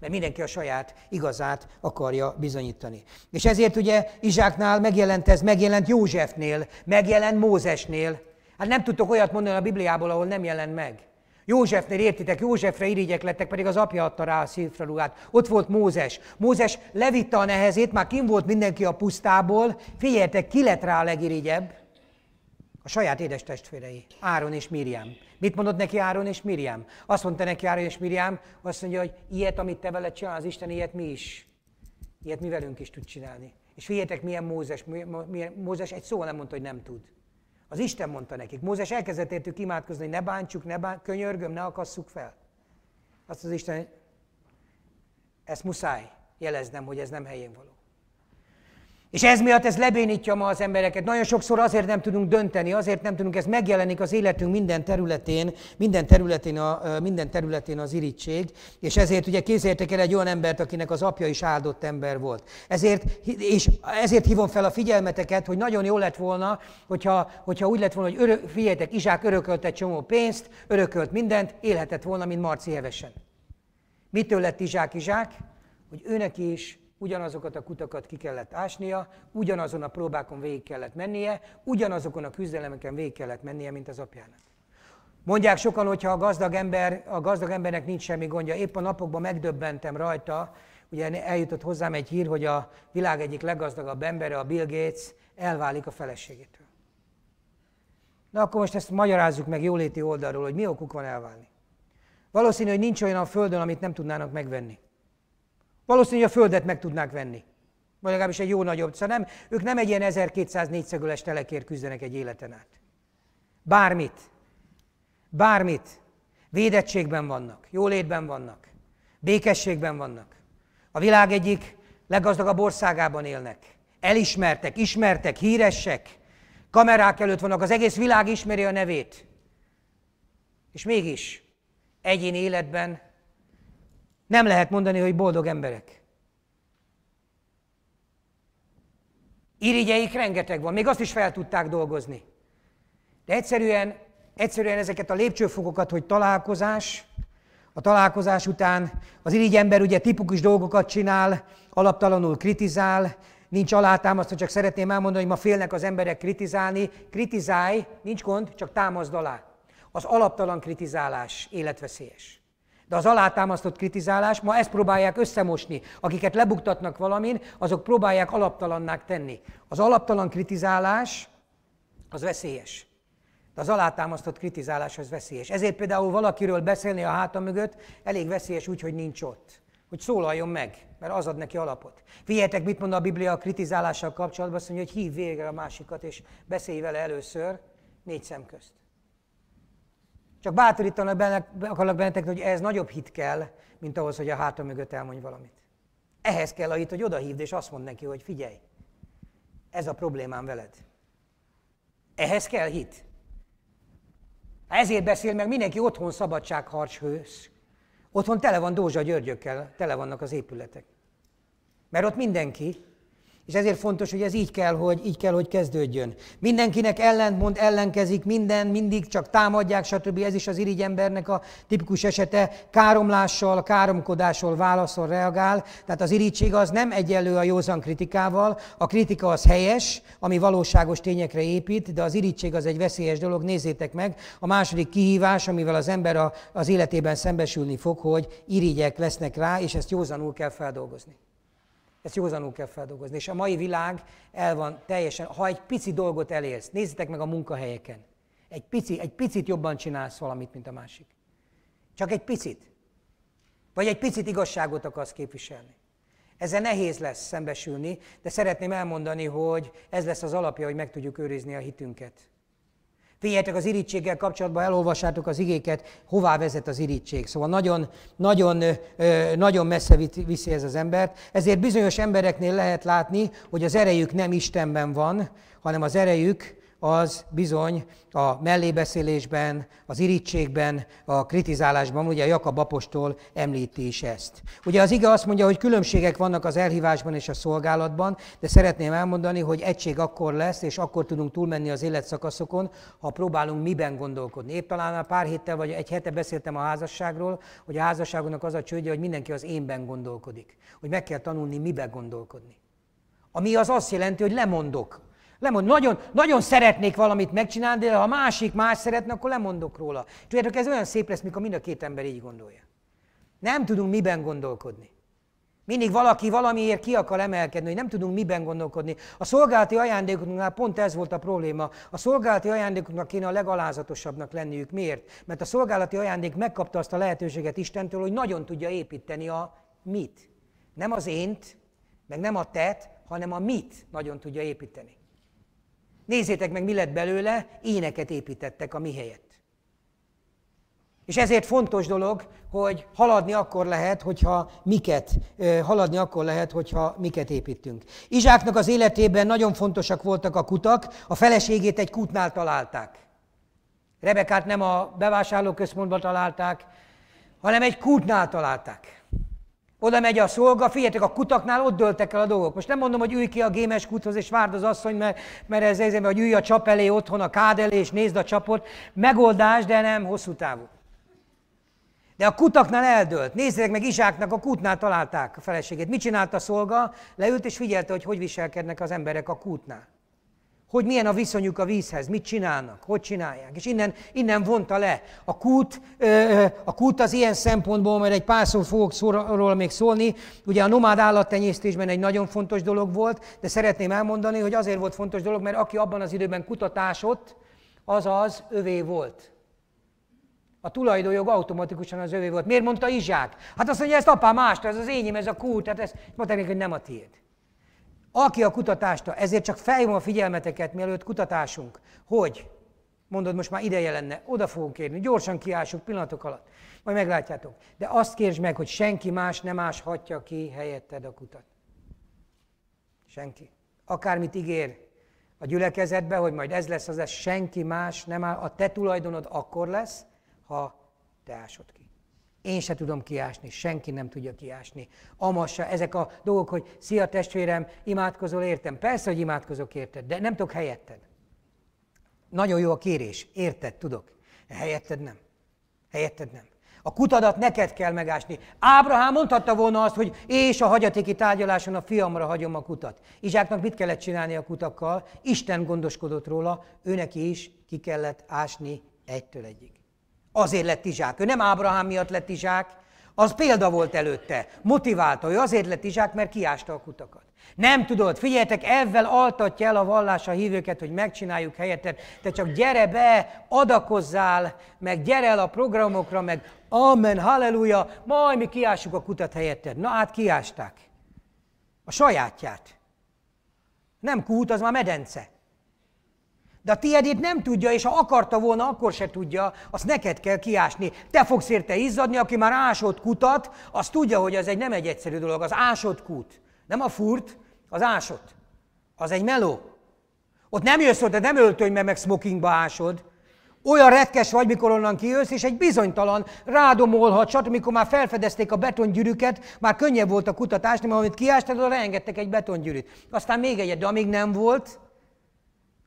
Mert mindenki a saját igazát akarja bizonyítani. És ezért ugye Izsáknál megjelent ez, megjelent Józsefnél, megjelent Mózesnél. Hát nem tudtok olyat mondani a Bibliából, ahol nem jelent meg. Józsefnél értitek, Józsefre irigyek lettek, pedig az apja adta rá a szívfralugát. Ott volt Mózes. Mózes levitte a nehezét, már kim volt mindenki a pusztából. Figyeljetek, ki lett rá a legirigyebb? A saját édes testvérei, Áron és Miriam. Mit mondott neki Áron és Miriam? Azt mondta neki Áron és Miriam, azt mondja, hogy ilyet, amit te veled csinál, az Isten ilyet mi is. Ilyet mi velünk is tud csinálni. És figyeljetek, milyen Mózes, milyen, Mózes egy szó szóval nem mondta, hogy nem tud. Az Isten mondta nekik. Mózes elkezdett értük imádkozni, hogy ne bántsuk, ne bánt, könyörgöm, ne akasszuk fel. Azt az Isten, ezt muszáj jeleznem, hogy ez nem helyén való. És ez miatt ez lebénítja ma az embereket. Nagyon sokszor azért nem tudunk dönteni, azért nem tudunk, ez megjelenik az életünk minden területén, minden területén, a, minden területén az irítség, és ezért ugye kézértek el egy olyan embert, akinek az apja is áldott ember volt. Ezért, és ezért hívom fel a figyelmeteket, hogy nagyon jó lett volna, hogyha, hogyha úgy lett volna, hogy örök, figyeljetek, Izsák örökölt egy csomó pénzt, örökölt mindent, élhetett volna, mint Marci Hevesen. Mitől lett Izsák Izsák? Hogy őnek is ugyanazokat a kutakat ki kellett ásnia, ugyanazon a próbákon végig kellett mennie, ugyanazokon a küzdelemeken végig kellett mennie, mint az apjának. Mondják sokan, hogyha a gazdag, ember, a gazdag embernek nincs semmi gondja. Épp a napokban megdöbbentem rajta, ugye eljutott hozzám egy hír, hogy a világ egyik leggazdagabb embere, a Bill Gates, elválik a feleségétől. Na akkor most ezt magyarázzuk meg jóléti oldalról, hogy mi okuk van elválni. Valószínű, hogy nincs olyan a Földön, amit nem tudnának megvenni. Valószínűleg a földet meg tudnák venni. Vagy legalábbis egy jó nagyobb. Szóval nem, ők nem egy ilyen 1200 négyszögöles telekért küzdenek egy életen át. Bármit. Bármit. Védettségben vannak, jólétben vannak, békességben vannak. A világ egyik leggazdagabb országában élnek. Elismertek, ismertek, híresek. Kamerák előtt vannak, az egész világ ismeri a nevét. És mégis egyén életben nem lehet mondani, hogy boldog emberek. Irigyeik rengeteg van, még azt is fel tudták dolgozni. De egyszerűen, egyszerűen ezeket a lépcsőfokokat, hogy találkozás, a találkozás után az irigy ember ugye tipikus dolgokat csinál, alaptalanul kritizál, nincs alátámasztva, csak szeretném elmondani, hogy ma félnek az emberek kritizálni. Kritizálj, nincs gond, csak támaszd alá. Az alaptalan kritizálás életveszélyes. De az alátámasztott kritizálás, ma ezt próbálják összemosni. Akiket lebuktatnak valamin, azok próbálják alaptalannak tenni. Az alaptalan kritizálás az veszélyes. De az alátámasztott kritizálás az veszélyes. Ezért például valakiről beszélni a háta mögött elég veszélyes úgy, hogy nincs ott. Hogy szólaljon meg, mert az ad neki alapot. Figyeljetek, mit mond a Biblia a kritizálással kapcsolatban, azt mondja, hogy hív végre a másikat, és beszélj vele először négy szem közt. Csak bátorítanak benne, akarlak benneteket, hogy ez nagyobb hit kell, mint ahhoz, hogy a háta mögött elmondj valamit. Ehhez kell a hit, hogy odahívd, és azt mond neki, hogy figyelj, ez a problémám veled. Ehhez kell hit. Ezért beszél meg mindenki otthon szabadságharcs hősz. Otthon tele van Dózsa Györgyökkel, tele vannak az épületek. Mert ott mindenki és ezért fontos, hogy ez így kell, hogy így kell, hogy kezdődjön. Mindenkinek ellentmond, ellenkezik, minden, mindig csak támadják, stb. Ez is az irigy embernek a tipikus esete. Káromlással, káromkodással válaszol, reagál. Tehát az irigység az nem egyenlő a józan kritikával. A kritika az helyes, ami valóságos tényekre épít, de az irigység az egy veszélyes dolog. Nézzétek meg, a második kihívás, amivel az ember a, az életében szembesülni fog, hogy irigyek lesznek rá, és ezt józanul kell feldolgozni. Ezt józanul kell feldolgozni. És a mai világ el van teljesen, ha egy pici dolgot elérsz, nézzétek meg a munkahelyeken. Egy, pici, egy picit jobban csinálsz valamit, mint a másik. Csak egy picit. Vagy egy picit igazságot akarsz képviselni. Ezzel nehéz lesz szembesülni, de szeretném elmondani, hogy ez lesz az alapja, hogy meg tudjuk őrizni a hitünket. Figyeljetek az irítséggel kapcsolatban, elolvassátok az igéket, hová vezet az irítség. Szóval nagyon, nagyon, nagyon messze viszi ez az embert. Ezért bizonyos embereknél lehet látni, hogy az erejük nem Istenben van, hanem az erejük az bizony a mellébeszélésben, az irítségben, a kritizálásban, ugye Jakab apostol említi is ezt. Ugye az ige azt mondja, hogy különbségek vannak az elhívásban és a szolgálatban, de szeretném elmondani, hogy egység akkor lesz, és akkor tudunk túlmenni az életszakaszokon, ha próbálunk miben gondolkodni. Épp talán pár héttel vagy egy hete beszéltem a házasságról, hogy a házasságunknak az a csődje, hogy mindenki az énben gondolkodik. Hogy meg kell tanulni miben gondolkodni. Ami az azt jelenti, hogy lemondok Lemond, nagyon, nagyon szeretnék valamit megcsinálni, de ha másik más szeretne, akkor lemondok róla. Tudjátok, ez olyan szép lesz, mikor mind a két ember így gondolja. Nem tudunk miben gondolkodni. Mindig valaki valamiért ki akar emelkedni, hogy nem tudunk miben gondolkodni. A szolgálati ajándékoknál pont ez volt a probléma. A szolgálati ajándékunknak kéne a legalázatosabbnak lenniük. Miért? Mert a szolgálati ajándék megkapta azt a lehetőséget Istentől, hogy nagyon tudja építeni a mit. Nem az ént, meg nem a tet, hanem a mit nagyon tudja építeni. Nézzétek meg, mi lett belőle, éneket építettek a mi helyett. És ezért fontos dolog, hogy haladni akkor lehet, hogyha miket, haladni akkor lehet, hogyha miket építünk. Izsáknak az életében nagyon fontosak voltak a kutak, a feleségét egy kútnál találták. Rebekát nem a bevásárlóközpontban találták, hanem egy kútnál találták. Oda megy a szolga, figyeljetek, a kutaknál ott döltek el a dolgok. Most nem mondom, hogy ülj ki a gémes kuthoz és várd az asszony, mert, mert ez ezért, hogy ülj a csap elé otthon, a kád elé, és nézd a csapot. Megoldás, de nem hosszú távú. De a kutaknál eldőlt. Nézzétek meg, Izsáknak a kútnál találták a feleségét. Mit csinált a szolga? Leült és figyelte, hogy hogy viselkednek az emberek a kútnál hogy milyen a viszonyuk a vízhez, mit csinálnak, hogy csinálják. És innen, innen vonta le. A kút, a kút az ilyen szempontból, mert egy pár szót fogok szóról még szólni, ugye a nomád állattenyésztésben egy nagyon fontos dolog volt, de szeretném elmondani, hogy azért volt fontos dolog, mert aki abban az időben kutatásot, az az övé volt. A tulajdonjog automatikusan az övé volt. Miért mondta Izsák? Hát azt mondja, ezt apám mást, ez az enyém, ez a kút, hát ez, mondta hogy nem a tiéd. Aki a kutatásta ezért csak felhívom a figyelmeteket, mielőtt kutatásunk, hogy, mondod, most már ideje lenne, oda fogunk kérni, gyorsan kiássuk pillanatok alatt, majd meglátjátok. De azt kérd meg, hogy senki más nem áshatja ki helyetted a kutat. Senki. Akármit ígér a gyülekezetbe, hogy majd ez lesz, az ez senki más nem áll. A te tulajdonod akkor lesz, ha te ásod ki. Én se tudom kiásni, senki nem tudja kiásni. Amassa, ezek a dolgok, hogy szia testvérem, imádkozol értem. Persze, hogy imádkozok érted, de nem tudok helyetted. Nagyon jó a kérés, érted, tudok. De helyetted nem. Helyetted nem. A kutadat neked kell megásni. Ábrahám mondhatta volna azt, hogy és a hagyatéki tárgyaláson a fiamra hagyom a kutat. Izsáknak mit kellett csinálni a kutakkal? Isten gondoskodott róla, őnek is ki kellett ásni egytől egyig. Azért lett izsák. Ő nem Ábrahám miatt lett izsák, az példa volt előtte. Motiválta, hogy azért lett izsák, mert kiásta a kutakat. Nem tudod, figyeljetek, ezzel altatja el a vallás a hívőket, hogy megcsináljuk helyetted. Te csak gyere be, adakozzál, meg gyere el a programokra, meg amen, halleluja, majd mi kiássuk a kutat helyetted. Na hát kiásták. A sajátját. Nem kút, az már medence. De a tiedét nem tudja, és ha akarta volna, akkor se tudja, azt neked kell kiásni. Te fogsz érte izzadni, aki már ásott kutat, az tudja, hogy ez egy nem egy egyszerű dolog, az ásott kút. Nem a furt, az ásott. Az egy meló. Ott nem jössz oda, nem öltönybe, meg smokingba ásod. Olyan retkes vagy, mikor onnan kijössz, és egy bizonytalan, rádomolhat, stb. mikor már felfedezték a betongyűrűket, már könnyebb volt a kutatás, mert amit kiástad, arra engedtek egy betongyűrűt. Aztán még egyet, de amíg nem volt,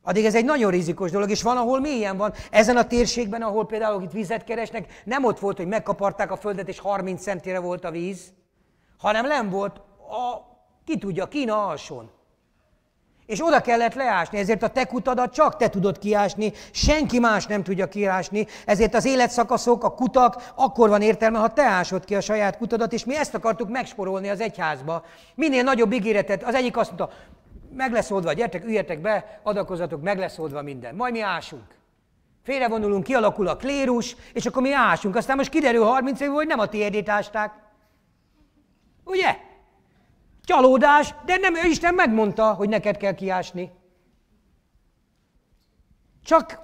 Addig ez egy nagyon rizikos dolog, és van, ahol mélyen van. Ezen a térségben, ahol például itt vizet keresnek, nem ott volt, hogy megkaparták a földet, és 30 centire volt a víz, hanem nem volt a, ki tudja, Kína alsón. És oda kellett leásni, ezért a te kutadat csak te tudod kiásni, senki más nem tudja kiásni, ezért az életszakaszok, a kutak, akkor van értelme, ha te ásod ki a saját kutadat, és mi ezt akartuk megsporolni az egyházba. Minél nagyobb ígéretet, az egyik azt mondta, meg lesz oldva, gyertek, üljetek be, adakozatok, meg lesz oldva minden. Majd mi ásunk. Félrevonulunk, kialakul a klérus, és akkor mi ásunk. Aztán most kiderül 30 év, hogy nem a tiédét ásták. Ugye? Csalódás, de nem, ő Isten megmondta, hogy neked kell kiásni. Csak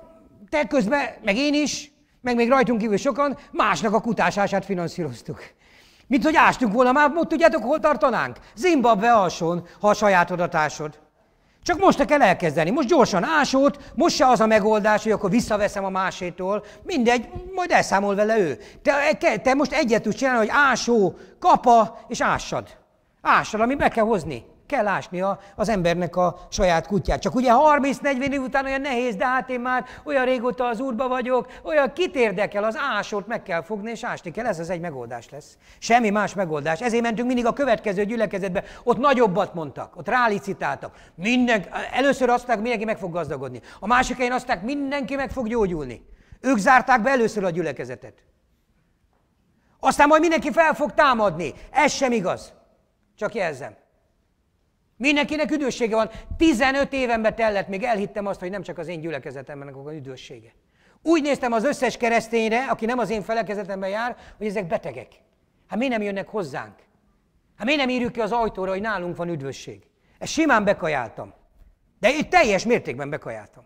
te közben, meg én is, meg még rajtunk kívül sokan, másnak a kutásását finanszíroztuk. Mint hogy ástunk volna, már most tudjátok, hol tartanánk? Zimbabwe alsón, ha a saját adatásod. Csak most kell elkezdeni. Most gyorsan ásót, most se az a megoldás, hogy akkor visszaveszem a másétól. Mindegy, majd elszámol vele ő. Te, te most egyet tudsz csinálni, hogy ásó, kapa és ássad. Ássad, amit be kell hozni. Kell ásni a az embernek a saját kutyát. Csak ugye 30-40 év után olyan nehéz, de hát én már olyan régóta az úrba vagyok, olyan kit érdekel, az ásót meg kell fogni és ásni kell. Ez az egy megoldás lesz. Semmi más megoldás. Ezért mentünk mindig a következő gyülekezetbe. Ott nagyobbat mondtak, ott rálicitáltak. Minden, először azt mondták, mindenki meg fog gazdagodni. A másik helyen azt mondták, mindenki meg fog gyógyulni. Ők zárták be először a gyülekezetet. Aztán majd mindenki fel fog támadni. Ez sem igaz. Csak jelzem. Mindenkinek üdvössége van. 15 évenbe tellett, még elhittem azt, hogy nem csak az én gyülekezetemnek van üdvössége. Úgy néztem az összes keresztényre, aki nem az én felekezetemben jár, hogy ezek betegek. Hát mi nem jönnek hozzánk? Hát mi nem írjuk ki az ajtóra, hogy nálunk van üdvösség? Ezt simán bekajáltam. De itt teljes mértékben bekajáltam.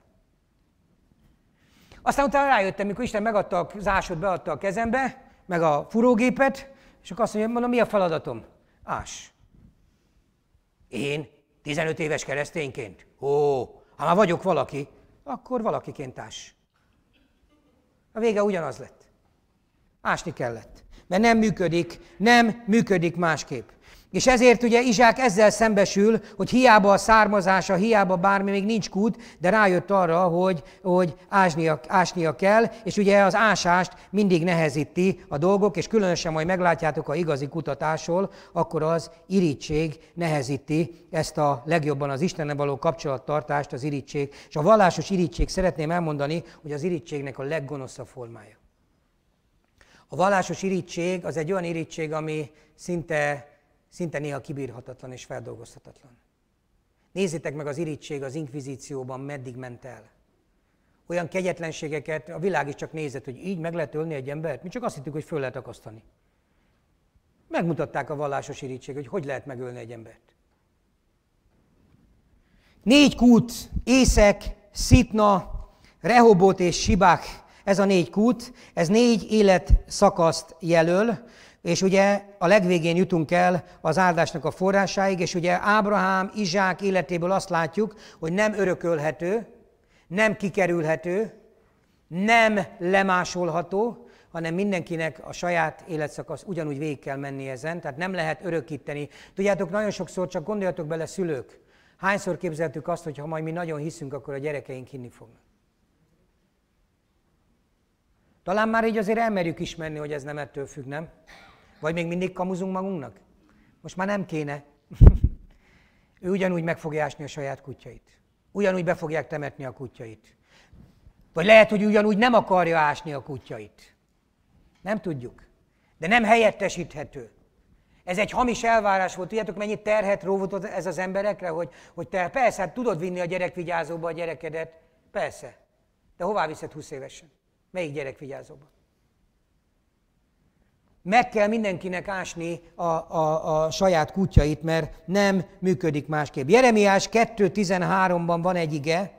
Aztán utána rájöttem, mikor Isten megadta a zásot, beadta a kezembe, meg a furógépet, és akkor azt mondja, mondom, mi a feladatom? Ás. Én 15 éves keresztényként? Ó, ha már vagyok valaki, akkor valakiként társ. A vége ugyanaz lett. Ásni kellett, mert nem működik, nem működik másképp. És ezért ugye Izsák ezzel szembesül, hogy hiába a származása, hiába bármi, még nincs kút, de rájött arra, hogy, hogy ásnia, ásnia kell, és ugye az ásást mindig nehezíti a dolgok, és különösen majd meglátjátok a igazi kutatásról, akkor az irítség nehezíti ezt a legjobban az Istenne való kapcsolattartást, az irítség. És a vallásos irítség szeretném elmondani, hogy az irítségnek a leggonoszabb formája. A vallásos irítség az egy olyan irítség, ami szinte szinte néha kibírhatatlan és feldolgozhatatlan. Nézzétek meg az irítség az inkvizícióban meddig ment el. Olyan kegyetlenségeket a világ is csak nézett, hogy így meg lehet ölni egy embert. Mi csak azt hittük, hogy föl lehet akasztani. Megmutatták a vallásos irítség, hogy hogy lehet megölni egy embert. Négy kút, Észek, Szitna, Rehobot és Sibák, ez a négy kút, ez négy élet szakaszt jelöl, és ugye a legvégén jutunk el az áldásnak a forrásáig, és ugye Ábrahám, Izsák életéből azt látjuk, hogy nem örökölhető, nem kikerülhető, nem lemásolható, hanem mindenkinek a saját életszakasz ugyanúgy végig kell menni ezen, tehát nem lehet örökíteni. Tudjátok, nagyon sokszor csak gondoljatok bele szülők. Hányszor képzeltük azt, hogy ha majd mi nagyon hiszünk, akkor a gyerekeink hinni fognak? Talán már így azért elmerjük ismerni, hogy ez nem ettől függ, nem? Vagy még mindig kamuzunk magunknak? Most már nem kéne. ő ugyanúgy meg fogja ásni a saját kutyait. Ugyanúgy be fogják temetni a kutyait. Vagy lehet, hogy ugyanúgy nem akarja ásni a kutyait. Nem tudjuk. De nem helyettesíthető. Ez egy hamis elvárás volt. Tudjátok, mennyit terhet róvott ez az emberekre, hogy, hogy te persze, hát tudod vinni a gyerekvigyázóba a gyerekedet. Persze. De hová viszed 20 évesen? Melyik gyerekvigyázóba? Meg kell mindenkinek ásni a, a, a saját kutyait, mert nem működik másképp. Jeremiás 2.13-ban van egy ige,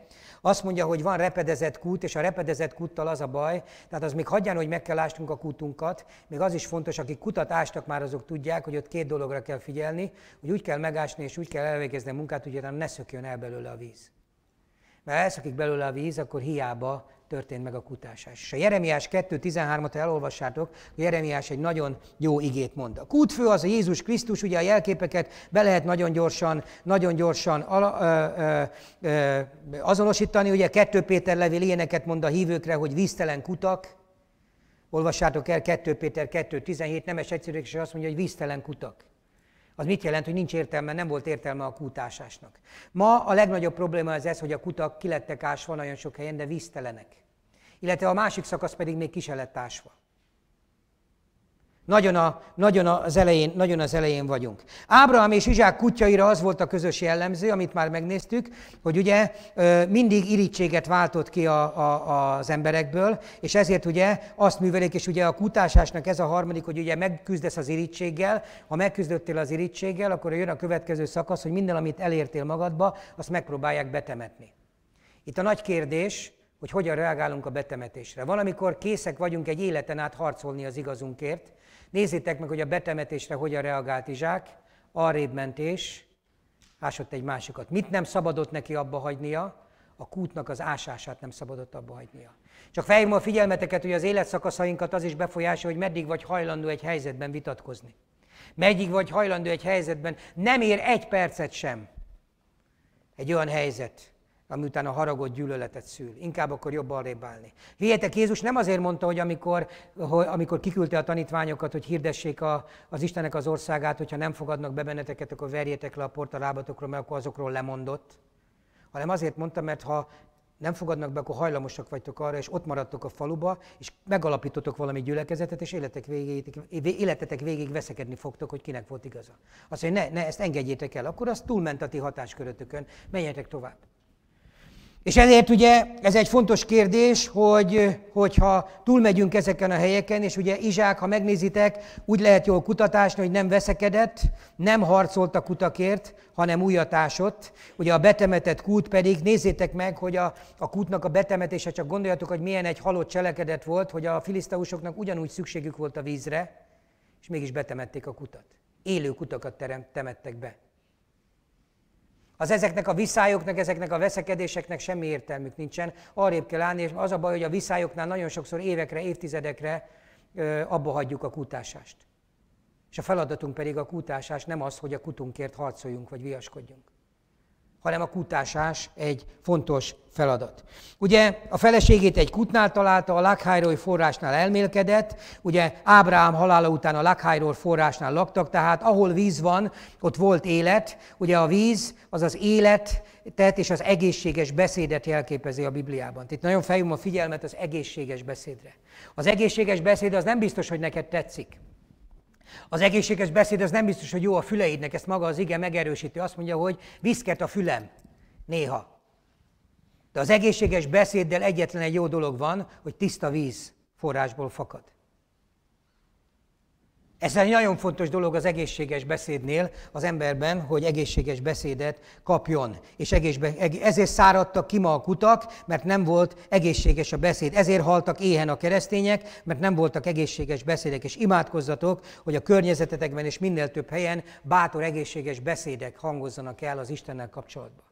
azt mondja, hogy van repedezett kút, és a repedezett kúttal az a baj, tehát az még hagyján, hogy meg kell ástunk a kútunkat, még az is fontos, akik kutat ástak már, azok tudják, hogy ott két dologra kell figyelni, hogy úgy kell megásni, és úgy kell elvégezni a munkát, hogy ne szökjön el belőle a víz ha elszakik belőle a víz, akkor hiába történt meg a kutásás. És a Jeremiás 2.13-at elolvassátok, a Jeremiás egy nagyon jó igét mond. A kútfő az a Jézus Krisztus, ugye a jelképeket be lehet nagyon gyorsan, nagyon gyorsan ala, ö, ö, ö, azonosítani, ugye 2 Péter levél ilyeneket mond a hívőkre, hogy víztelen kutak, olvassátok el 2 Péter 2.17, nemes egyszerűek, és azt mondja, hogy víztelen kutak. Az mit jelent, hogy nincs értelme, nem volt értelme a kútásásnak. Ma a legnagyobb probléma az ez, hogy a kutak kilettek ásva nagyon sok helyen, de víztelenek. Illetve a másik szakasz pedig még ki lett ásva. Nagyon, a, nagyon, az elején, nagyon az elején vagyunk. Ábrahám és Izsák kutyaira az volt a közös jellemző, amit már megnéztük, hogy ugye mindig irítséget váltott ki a, a, az emberekből, és ezért ugye azt művelik, és ugye a kutásásnak ez a harmadik, hogy ugye megküzdesz az irítséggel, ha megküzdöttél az irítséggel, akkor jön a következő szakasz, hogy minden, amit elértél magadba, azt megpróbálják betemetni. Itt a nagy kérdés, hogy hogyan reagálunk a betemetésre. Valamikor készek vagyunk egy életen át harcolni az igazunkért, Nézzétek meg, hogy a betemetésre hogyan reagált Izsák, arrébb mentés, ásott egy másikat. Mit nem szabadott neki abba hagynia? A kútnak az ásását nem szabadott abba hagynia. Csak felhívom a figyelmeteket, hogy az életszakaszainkat az is befolyásolja, hogy meddig vagy hajlandó egy helyzetben vitatkozni. Meddig vagy hajlandó egy helyzetben, nem ér egy percet sem egy olyan helyzet, ami utána haragot, gyűlöletet szül. Inkább akkor jobban arrébb állni. Hihetek, Jézus nem azért mondta, hogy amikor, hogy amikor kiküldte a tanítványokat, hogy hirdessék a, az Istenek az országát, hogyha nem fogadnak be benneteket, akkor verjétek le a port a lábatokról, mert akkor azokról lemondott. Hanem azért mondta, mert ha nem fogadnak be, akkor hajlamosak vagytok arra, és ott maradtok a faluba, és megalapítotok valami gyülekezetet, és életek végéig, életetek végéig veszekedni fogtok, hogy kinek volt igaza. Azt mondja, ne, ne, ezt engedjétek el, akkor az túlment a ti hatáskörötökön, menjetek tovább. És ezért ugye ez egy fontos kérdés, hogy hogyha túlmegyünk ezeken a helyeken, és ugye Izsák, ha megnézitek, úgy lehet jól kutatásni, hogy nem veszekedett, nem harcolt a kutakért, hanem újatásott, Ugye a betemetett kút pedig, nézzétek meg, hogy a, a kútnak a betemetése, csak gondoljatok, hogy milyen egy halott cselekedet volt, hogy a filiszteusoknak ugyanúgy szükségük volt a vízre, és mégis betemették a kutat. Élő kutakat teremt, temettek be. Az ezeknek a viszályoknak, ezeknek a veszekedéseknek semmi értelmük nincsen. Arrébb kell állni, és az a baj, hogy a viszályoknál nagyon sokszor évekre, évtizedekre ö, abba hagyjuk a kutásást. És a feladatunk pedig a kutásás nem az, hogy a kutunkért harcoljunk vagy viaskodjunk hanem a kutásás egy fontos feladat. Ugye a feleségét egy kutnál találta, a Lakhájról forrásnál elmélkedett, ugye Ábrahám halála után a lakhajról forrásnál laktak, tehát ahol víz van, ott volt élet. Ugye a víz az az Tehát és az egészséges beszédet jelképezi a Bibliában. Itt nagyon felhívom a figyelmet az egészséges beszédre. Az egészséges beszéd az nem biztos, hogy neked tetszik. Az egészséges beszéd az nem biztos, hogy jó a füleidnek, ezt maga az ige megerősíti. Azt mondja, hogy viszket a fülem. Néha. De az egészséges beszéddel egyetlen egy jó dolog van, hogy tiszta víz forrásból fakad. Ez egy nagyon fontos dolog az egészséges beszédnél az emberben, hogy egészséges beszédet kapjon. És ezért száradtak ki ma a kutak, mert nem volt egészséges a beszéd. Ezért haltak éhen a keresztények, mert nem voltak egészséges beszédek. És imádkozzatok, hogy a környezetetekben és minél több helyen bátor egészséges beszédek hangozzanak el az Istennel kapcsolatban.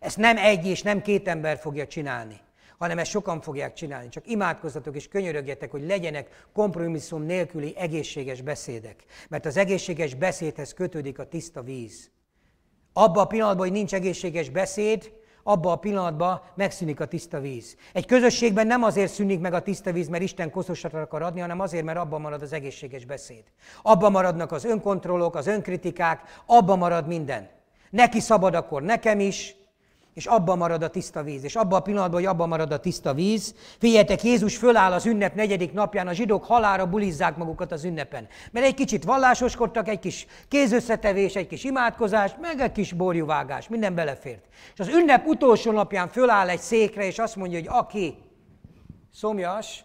Ezt nem egy és nem két ember fogja csinálni hanem ezt sokan fogják csinálni. Csak imádkozzatok és könyörögjetek, hogy legyenek kompromisszum nélküli egészséges beszédek. Mert az egészséges beszédhez kötődik a tiszta víz. Abba a pillanatban, hogy nincs egészséges beszéd, abba a pillanatban megszűnik a tiszta víz. Egy közösségben nem azért szűnik meg a tiszta víz, mert Isten koszosat akar adni, hanem azért, mert abban marad az egészséges beszéd. Abban maradnak az önkontrollok, az önkritikák, abban marad minden. Neki szabad, akkor nekem is, és abba marad a tiszta víz. És abban a pillanatban, hogy abba marad a tiszta víz, figyeljetek, Jézus föláll az ünnep negyedik napján, a zsidók halára bulizzák magukat az ünnepen. Mert egy kicsit vallásoskodtak, egy kis kézösszetevés, egy kis imádkozás, meg egy kis borjúvágás, minden belefért. És az ünnep utolsó napján föláll egy székre, és azt mondja, hogy aki szomjas,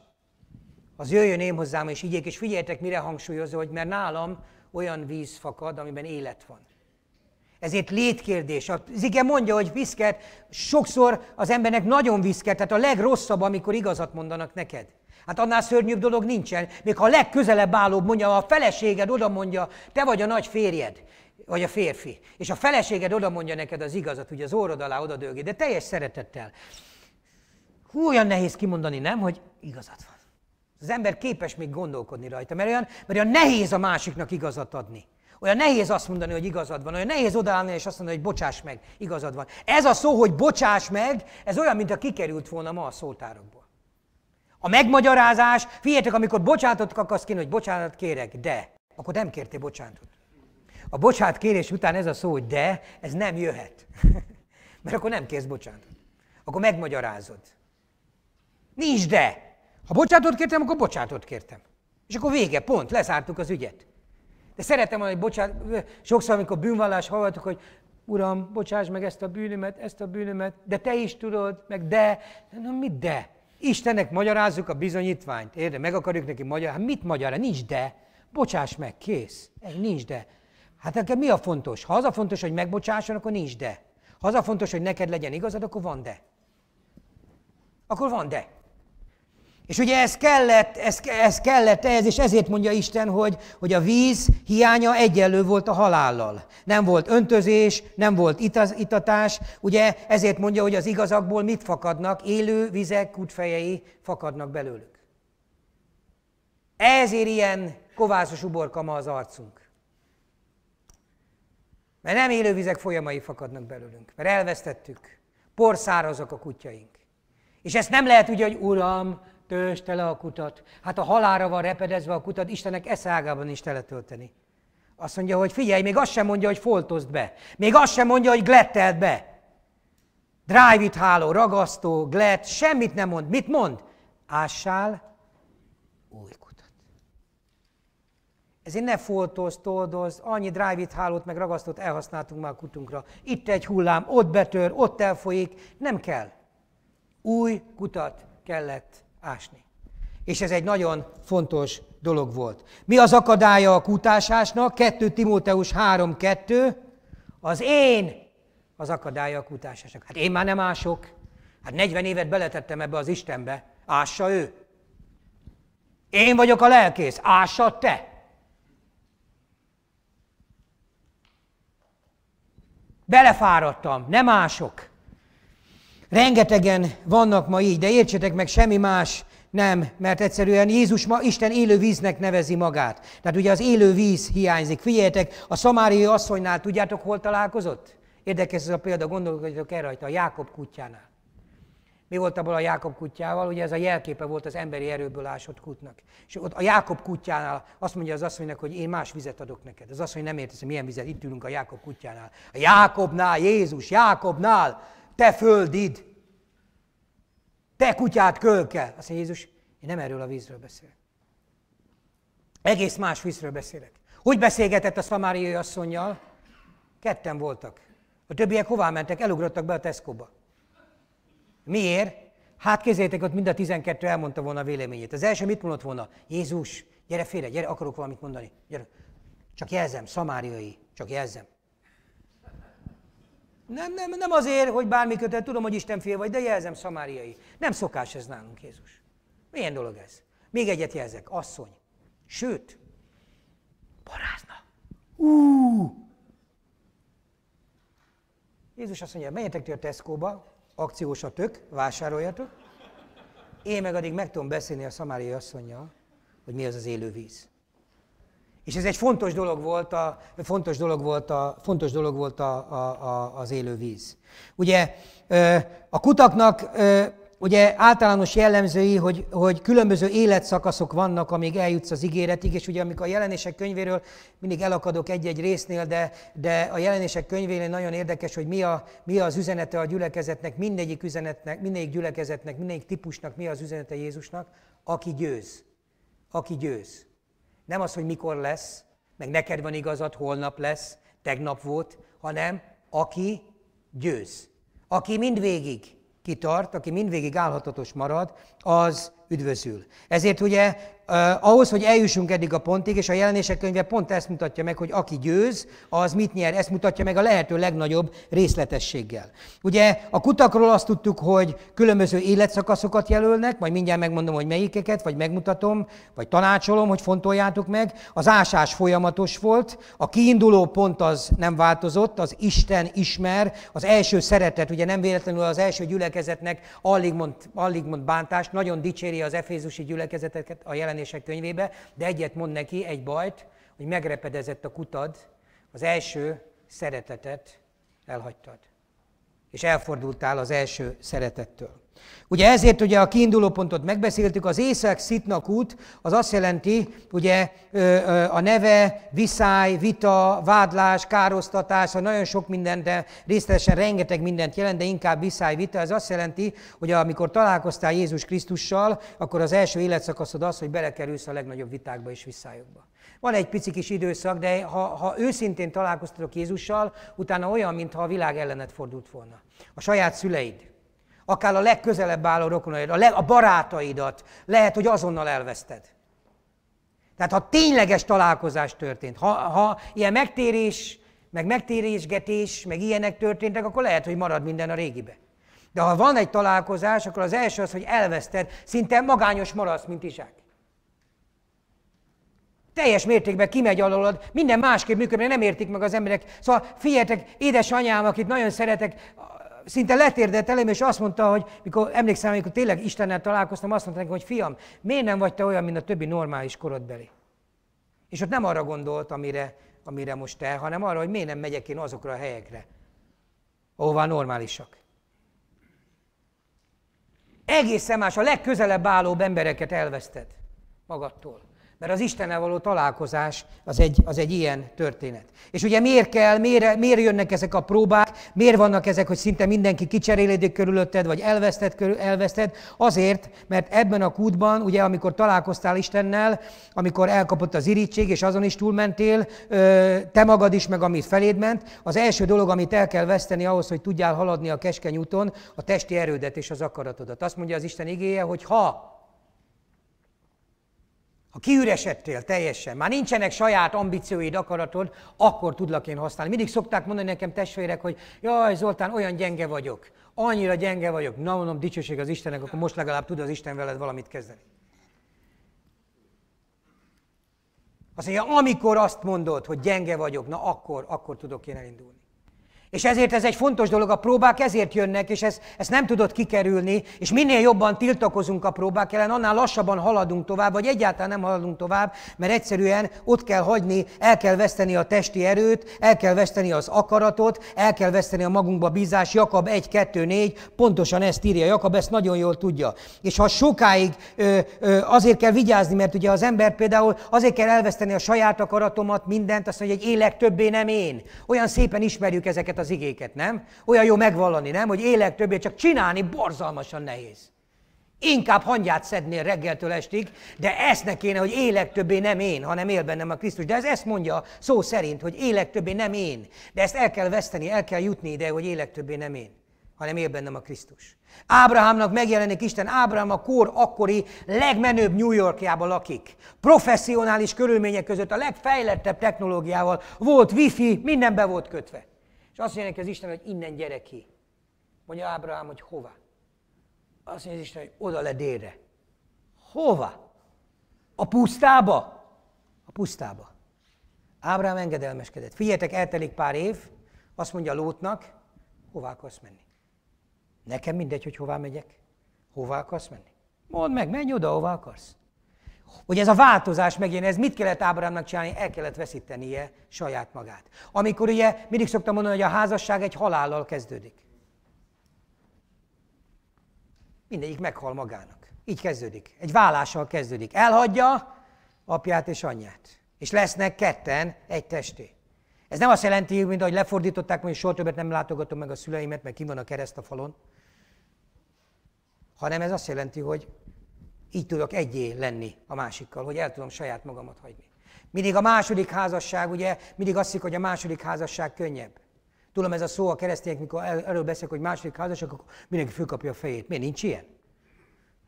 az jöjjön én hozzám, és igyék, és figyeljetek, mire hangsúlyozza, hogy mert nálam olyan víz fakad, amiben élet van. Ezért létkérdés. Az ige mondja, hogy viszket, sokszor az embernek nagyon viszket, tehát a legrosszabb, amikor igazat mondanak neked. Hát annál szörnyűbb dolog nincsen. Még ha a legközelebb állóbb mondja, a feleséged oda mondja, te vagy a nagy férjed, vagy a férfi, és a feleséged oda mondja neked az igazat, ugye az órod alá oda dögi, de teljes szeretettel. Hú, olyan nehéz kimondani, nem, hogy igazat van. Az ember képes még gondolkodni rajta, mert olyan, mert olyan nehéz a másiknak igazat adni. Olyan nehéz azt mondani, hogy igazad van. Olyan nehéz odaállni és azt mondani, hogy bocsáss meg, igazad van. Ez a szó, hogy bocsáss meg, ez olyan, mint a kikerült volna ma a szótárokból. A megmagyarázás, figyeljetek, amikor bocsánatot kakasz kérni, hogy bocsánat kérek, de, akkor nem kértél bocsánatot. A bocsánat kérés után ez a szó, hogy de, ez nem jöhet. Mert akkor nem kész bocsánatot. Akkor megmagyarázod. Nincs de. Ha bocsánatot kértem, akkor bocsánatot kértem. És akkor vége, pont, lezártuk az ügyet. De szeretem hogy bocsánat, sokszor, amikor bűnvallás hallgatok, hogy Uram, bocsáss meg ezt a bűnömet, ezt a bűnömet, de te is tudod, meg de. Na mit de? Istennek magyarázzuk a bizonyítványt, érde? Meg akarjuk neki magyarázni. Hát mit magyaráz? Nincs de. Bocsáss meg, kész. Egy, nincs de. Hát nekem mi a fontos? Ha az a fontos, hogy megbocsásson, akkor nincs de. Ha az a fontos, hogy neked legyen igazad, akkor van de. Akkor van de. És ugye ez kellett, ez, ez kellett ehhez, és ezért mondja Isten, hogy, hogy a víz hiánya egyenlő volt a halállal. Nem volt öntözés, nem volt itaz, itatás, ugye ezért mondja, hogy az igazakból mit fakadnak, élő vizek kutfejei fakadnak belőlük. Ezért ilyen kovászos ma az arcunk. Mert nem élő vizek folyamai fakadnak belőlünk, mert elvesztettük. Porszárazak a kutyaink. És ezt nem lehet úgy, hogy Uram, Tölts tele a kutat. Hát a halára van repedezve a kutat, Istenek eszágában is teletölteni. Azt mondja, hogy figyelj, még azt sem mondja, hogy foltozd be. Még azt sem mondja, hogy gletteld be. Drive it háló, ragasztó, glett, semmit nem mond. Mit mond? Ássál új kutat. Ezért ne foltozd, toldozd, annyi drive it hálót meg ragasztót elhasználtunk már a kutunkra. Itt egy hullám, ott betör, ott elfolyik, nem kell. Új kutat kellett ásni. És ez egy nagyon fontos dolog volt. Mi az akadálya a kutásásnak? 2 Timóteus 3.2. Az én az akadálya a kutásásnak. Hát én már nem ások. Hát 40 évet beletettem ebbe az Istenbe. Ássa ő. Én vagyok a lelkész. Ássa te. Belefáradtam, nem ások. Rengetegen vannak ma így, de értsetek meg, semmi más nem, mert egyszerűen Jézus ma Isten élő víznek nevezi magát. Tehát ugye az élő víz hiányzik. Figyeljetek, a szamáriai asszonynál tudjátok, hol találkozott? Érdekes ez a példa, gondolkodjatok el rajta, a Jákob kutyánál. Mi volt abban a Jákob kutyával? Ugye ez a jelképe volt az emberi erőből ásott kutnak. És ott a Jákob kutyánál azt mondja az asszonynak, hogy én más vizet adok neked. Az asszony nem értesz, hogy milyen vizet, itt ülünk a Jákob kutyánál. A Jákobnál, Jézus, Jákobnál te földid, te kutyát kölkel. Azt mondja Jézus, én nem erről a vízről beszélek. Egész más vízről beszélek. Hogy beszélgetett a szamáriai asszonynal? Ketten voltak. A többiek hová mentek? Elugrottak be a Tesco-ba. Miért? Hát kézzétek, ott mind a 12 elmondta volna a véleményét. Az első mit mondott volna? Jézus, gyere félre, gyere, akarok valamit mondani. Gyere. Csak jelzem, szamáriai, csak jelzem. Nem, nem, nem azért, hogy bármi kötet, tudom, hogy Isten fél vagy, de jelzem szamáriai. Nem szokás ez nálunk, Jézus. Milyen dolog ez? Még egyet jelzek, asszony. Sőt, parázna. Ú! Jézus azt mondja, menjetek ti a Tesco-ba, akciós a tök, vásároljatok. Én meg addig meg tudom beszélni a szamáriai asszonynal, hogy mi az az élő víz. És ez egy fontos dolog volt, a, fontos dolog volt, a, fontos dolog volt a, a, a, az élő víz. Ugye a kutaknak ugye általános jellemzői, hogy, hogy különböző életszakaszok vannak, amíg eljutsz az ígéretig, és ugye amikor a jelenések könyvéről mindig elakadok egy-egy résznél, de, de a jelenések könyvénél nagyon érdekes, hogy mi, a, mi az üzenete a gyülekezetnek, mindegyik üzenetnek, mindegyik gyülekezetnek, mindegyik típusnak mi az üzenete Jézusnak, aki győz. Aki győz. Nem az, hogy mikor lesz, meg neked van igazad, holnap lesz, tegnap volt, hanem aki győz. Aki mindvégig kitart, aki mindvégig állhatatos marad, az üdvözül. Ezért ugye ahhoz, hogy eljussunk eddig a pontig, és a jelenések könyve pont ezt mutatja meg, hogy aki győz, az mit nyer, ezt mutatja meg a lehető legnagyobb részletességgel. Ugye a kutakról azt tudtuk, hogy különböző életszakaszokat jelölnek, majd mindjárt megmondom, hogy melyikeket, vagy megmutatom, vagy tanácsolom, hogy fontoljátok meg. Az ásás folyamatos volt, a kiinduló pont az nem változott, az Isten ismer, az első szeretet, ugye nem véletlenül az első gyülekezetnek alig mond, alig mond bántást, nagyon dicsérő kéri az efézusi gyülekezeteket a jelenések könyvébe, de egyet mond neki, egy bajt, hogy megrepedezett a kutad, az első szeretetet elhagytad. És elfordultál az első szeretettől. Ugye ezért ugye a kiinduló pontot megbeszéltük, az észak szitnak út, az azt jelenti, ugye a neve viszály, vita, vádlás, károsztatás, vagy nagyon sok minden, de részletesen rengeteg mindent jelent, de inkább viszály, vita. Ez azt jelenti, hogy amikor találkoztál Jézus Krisztussal, akkor az első életszakaszod az, hogy belekerülsz a legnagyobb vitákba és viszályokba. Van egy pici kis időszak, de ha, ha őszintén találkoztatok Jézussal, utána olyan, mintha a világ ellenet fordult volna. A saját szüleid, akár a legközelebb álló rokonaid, a, leg, a barátaidat, lehet, hogy azonnal elveszted. Tehát ha tényleges találkozás történt, ha, ha ilyen megtérés, meg megtérésgetés, meg ilyenek történtek, akkor lehet, hogy marad minden a régibe. De ha van egy találkozás, akkor az első az, hogy elveszted, szinte magányos maradsz, mint Izsák. Teljes mértékben kimegy alólad, minden másképp működik, nem értik meg az emberek. Szóval figyeljetek, édesanyám, akit nagyon szeretek, szinte letérdelt elém, és azt mondta, hogy mikor emlékszem, amikor tényleg Istennel találkoztam, azt mondta nekem, hogy fiam, miért nem vagy te olyan, mint a többi normális korodbeli? És ott nem arra gondolt, amire, amire most te, hanem arra, hogy miért nem megyek én azokra a helyekre, ahová normálisak. Egészen más, a legközelebb álló embereket elveszted magadtól. Mert az Istennel való találkozás az egy, az egy ilyen történet. És ugye miért kell, miért, miért jönnek ezek a próbák, miért vannak ezek, hogy szinte mindenki kicserélődik körülötted, vagy elveszted, körül, elveszted? Azért, mert ebben a kútban, ugye amikor találkoztál Istennel, amikor elkapott az irítség, és azon is túlmentél, te magad is, meg amit feléd ment, az első dolog, amit el kell veszteni ahhoz, hogy tudjál haladni a keskeny úton, a testi erődet és az akaratodat. Azt mondja az Isten igéje, hogy ha ha kiüresedtél teljesen, már nincsenek saját ambícióid, akaratod, akkor tudlak én használni. Mindig szokták mondani nekem testvérek, hogy jaj, Zoltán, olyan gyenge vagyok, annyira gyenge vagyok. Na, mondom, dicsőség az Istennek, akkor most legalább tud az Isten veled valamit kezdeni. Azt mondja, amikor azt mondod, hogy gyenge vagyok, na akkor, akkor tudok én elindulni. És ezért ez egy fontos dolog, a próbák ezért jönnek, és ezt, ezt nem tudod kikerülni, és minél jobban tiltakozunk a próbák ellen, annál lassabban haladunk tovább, vagy egyáltalán nem haladunk tovább, mert egyszerűen ott kell hagyni, el kell veszteni a testi erőt, el kell veszteni az akaratot, el kell veszteni a magunkba bízás. Jakab 1, 2, 4, pontosan ezt írja, Jakab ezt nagyon jól tudja. És ha sokáig ö, ö, azért kell vigyázni, mert ugye az ember például azért kell elveszteni a saját akaratomat, mindent, azt mondja, hogy élek többé nem én. Olyan szépen ismerjük ezeket a az igéket, nem? Olyan jó megvallani, nem? Hogy élek többé, csak csinálni borzalmasan nehéz. Inkább hangyát szednél reggeltől estig, de ne kéne, hogy élek többé nem én, hanem él bennem a Krisztus. De ez ezt mondja szó szerint, hogy élek többé nem én. De ezt el kell veszteni, el kell jutni ide, hogy élek többé nem én, hanem él bennem a Krisztus. Ábrahámnak megjelenik Isten, Ábrahám a kor akkori legmenőbb New Yorkjában lakik. Professzionális körülmények között a legfejlettebb technológiával volt wifi, mindenbe volt kötve. És azt mondja neki az Isten, hogy innen gyere ki. Mondja Ábrahám, hogy hova? Azt mondja az Isten, hogy oda le délre. Hova? A pusztába? A pusztába. Ábrahám engedelmeskedett. Figyeljetek, eltelik pár év, azt mondja Lótnak, hová akarsz menni? Nekem mindegy, hogy hová megyek. Hová akarsz menni? Mondd meg, menj oda, hová akarsz hogy ez a változás megjön, ez mit kellett Ábrámnak csinálni? El kellett veszítenie saját magát. Amikor ugye mindig szoktam mondani, hogy a házasság egy halállal kezdődik. Mindegyik meghal magának. Így kezdődik. Egy vállással kezdődik. Elhagyja apját és anyját. És lesznek ketten egy testé. Ez nem azt jelenti, mint ahogy lefordították, hogy soha többet nem látogatom meg a szüleimet, mert ki van a kereszt a falon, hanem ez azt jelenti, hogy így tudok egyé lenni a másikkal, hogy el tudom saját magamat hagyni. Mindig a második házasság, ugye, mindig azt hiszik, hogy a második házasság könnyebb. Tudom, ez a szó a keresztények, mikor erről beszélek, hogy második házasság, akkor mindenki fölkapja a fejét. Miért nincs ilyen?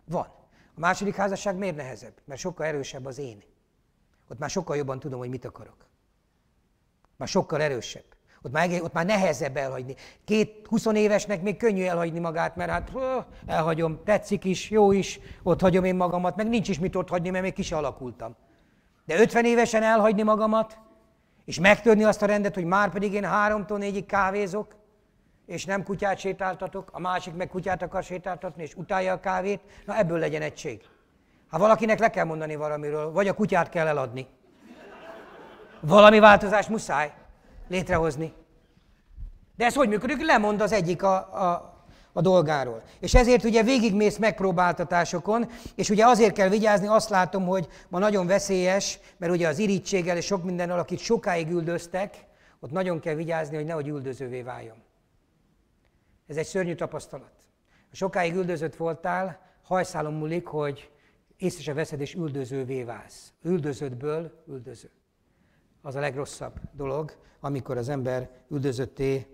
Van. A második házasság miért nehezebb? Mert sokkal erősebb az én. Ott már sokkal jobban tudom, hogy mit akarok. Már sokkal erősebb. Ott már, ott már nehezebb elhagyni. Két 20 évesnek még könnyű elhagyni magát, mert hát elhagyom, tetszik is, jó is, ott hagyom én magamat, meg nincs is mit ott hagyni, mert még ki alakultam. De 50 évesen elhagyni magamat, és megtörni azt a rendet, hogy már pedig én háromtól négyig kávézok, és nem kutyát sétáltatok, a másik meg kutyát akar sétáltatni, és utálja a kávét, na ebből legyen egység. Ha valakinek le kell mondani valamiről, vagy a kutyát kell eladni. Valami változás muszáj létrehozni. De ez hogy működik? Lemond az egyik a, a, a dolgáról. És ezért ugye végigmész megpróbáltatásokon, és ugye azért kell vigyázni, azt látom, hogy ma nagyon veszélyes, mert ugye az irítséggel és sok mindennel, akik sokáig üldöztek, ott nagyon kell vigyázni, hogy nehogy üldözővé váljon. Ez egy szörnyű tapasztalat. Ha sokáig üldözött voltál, hajszálom múlik, hogy észre se veszed és üldözővé válsz. Üldözöttből üldöző az a legrosszabb dolog, amikor az ember üldözötté,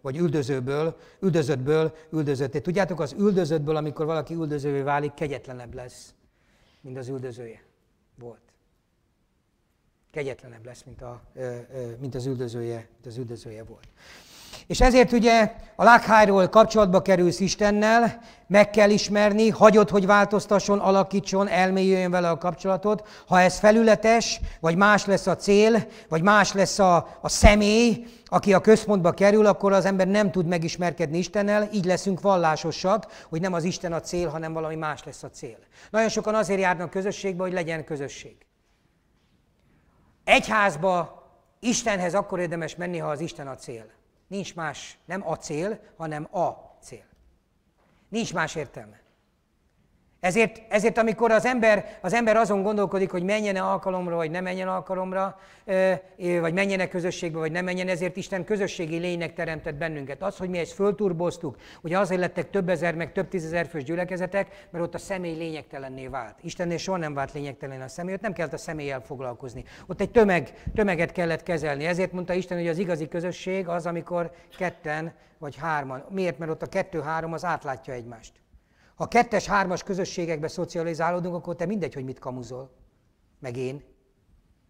vagy üldözőből, üldözöttből üldözötté. Tudjátok, az üldözöttből, amikor valaki üldözővé válik, kegyetlenebb lesz, mint az üldözője volt. Kegyetlenebb lesz, mint, a, mint az üldözője, mint az üldözője volt. És ezért ugye a lákhájról kapcsolatba kerülsz Istennel, meg kell ismerni, hagyod, hogy változtasson, alakítson, elmélyüljön vele a kapcsolatot. Ha ez felületes, vagy más lesz a cél, vagy más lesz a, a személy, aki a központba kerül, akkor az ember nem tud megismerkedni Istennel, így leszünk vallásosak, hogy nem az Isten a cél, hanem valami más lesz a cél. Nagyon sokan azért járnak közösségbe, hogy legyen közösség. Egyházba Istenhez akkor érdemes menni, ha az Isten a cél. Nincs más, nem a cél, hanem a cél. Nincs más értelme. Ezért, ezért amikor az ember, az ember azon gondolkodik, hogy menjen-e alkalomra, vagy nem menjen alkalomra, vagy menjen-e közösségbe, vagy nem menjen, ezért Isten közösségi lénynek teremtett bennünket. Az, hogy mi ezt fölturboztuk, hogy azért lettek több ezer, meg több tízezer fős gyülekezetek, mert ott a személy lényegtelenné vált. Istennél soha nem vált lényegtelen a személy, ott nem kellett a személlyel foglalkozni. Ott egy tömeg, tömeget kellett kezelni. Ezért mondta Isten, hogy az igazi közösség az, amikor ketten vagy hárman. Miért? Mert ott a kettő-három az átlátja egymást. Ha kettes-hármas közösségekbe szocializálódunk, akkor te mindegy, hogy mit kamuzol. Meg én.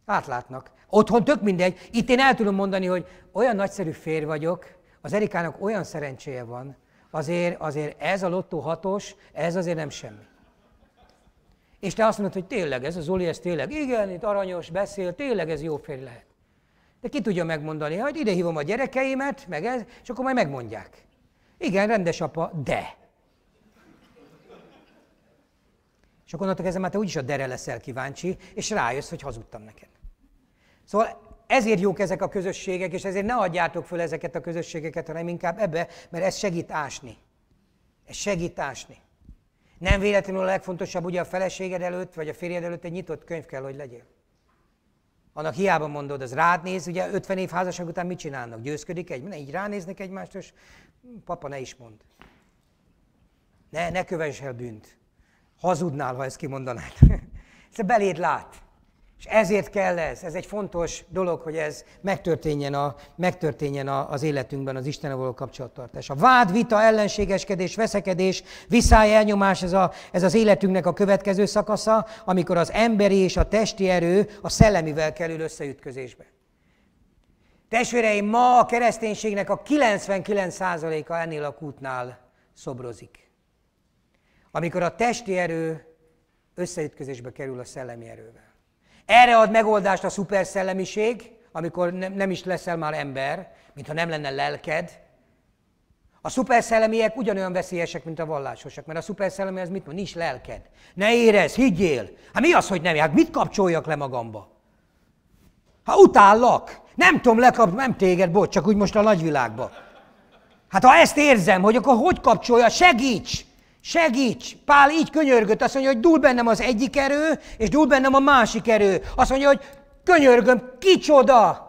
Átlátnak. Otthon tök mindegy. Itt én el tudom mondani, hogy olyan nagyszerű férj vagyok, az Erikának olyan szerencséje van, azért, azért ez a lottó hatos, ez azért nem semmi. És te azt mondod, hogy tényleg ez az Zoli, ez tényleg, igen, itt aranyos, beszél, tényleg ez jó férj lehet. De ki tudja megmondani, hogy hát ide hívom a gyerekeimet, meg ez, és akkor majd megmondják. Igen, rendes apa, de. És akkor onnantól kezdve már te úgyis a dere leszel kíváncsi, és rájössz, hogy hazudtam neked. Szóval ezért jók ezek a közösségek, és ezért ne adjátok föl ezeket a közösségeket, hanem inkább ebbe, mert ez segít ásni. Ez segít ásni. Nem véletlenül a legfontosabb, ugye a feleséged előtt, vagy a férjed előtt egy nyitott könyv kell, hogy legyél. Annak hiába mondod, az rád néz, ugye 50 év házasság után mit csinálnak? Győzködik egy, így ránéznek egymást, és papa ne is mond. Ne, ne kövess el bűnt. Hazudnál, ha ezt kimondanád. ez szóval beléd lát. És ezért kell ez, ez egy fontos dolog, hogy ez megtörténjen, a, megtörténjen a, az életünkben, az Isten való kapcsolattartás. A vád, vita, ellenségeskedés, veszekedés, viszály, elnyomás, ez, a, ez az életünknek a következő szakasza, amikor az emberi és a testi erő a szellemivel kerül összeütközésbe. Testvéreim, ma a kereszténységnek a 99%-a ennél a kútnál szobrozik amikor a testi erő összeütközésbe kerül a szellemi erővel. Erre ad megoldást a szuperszellemiség, amikor ne, nem is leszel már ember, mintha nem lenne lelked. A szuperszellemiek ugyanolyan veszélyesek, mint a vallásosak, mert a szuperszellemi az mit mond? Nincs lelked. Ne érez, higgyél. Hát mi az, hogy nem? Hát mit kapcsoljak le magamba? Ha utállak, nem tudom, lekap, nem téged, bocs, csak úgy most a nagyvilágba. Hát ha ezt érzem, hogy akkor hogy kapcsolja, segíts! Segíts! Pál így könyörgött, azt mondja, hogy dúl bennem az egyik erő, és dúl bennem a másik erő. Azt mondja, hogy könyörgöm, kicsoda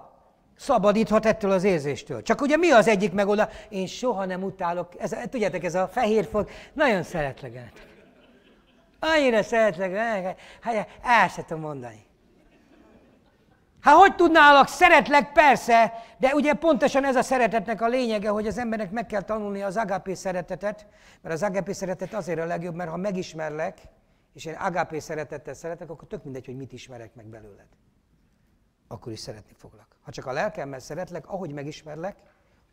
szabadíthat ettől az érzéstől. Csak ugye mi az egyik megoldás? Én soha nem utálok, ez, tudjátok, ez a fehér fog, nagyon szeretlek Annyira szeretlek, hát, el se tudom mondani. Hát hogy tudnálak? Szeretlek, persze, de ugye pontosan ez a szeretetnek a lényege, hogy az embernek meg kell tanulni az agapé szeretetet, mert az agapé szeretet azért a legjobb, mert ha megismerlek, és én agapé szeretettel szeretek, akkor tök mindegy, hogy mit ismerek meg belőled. Akkor is szeretni foglak. Ha csak a lelkemmel szeretlek, ahogy megismerlek,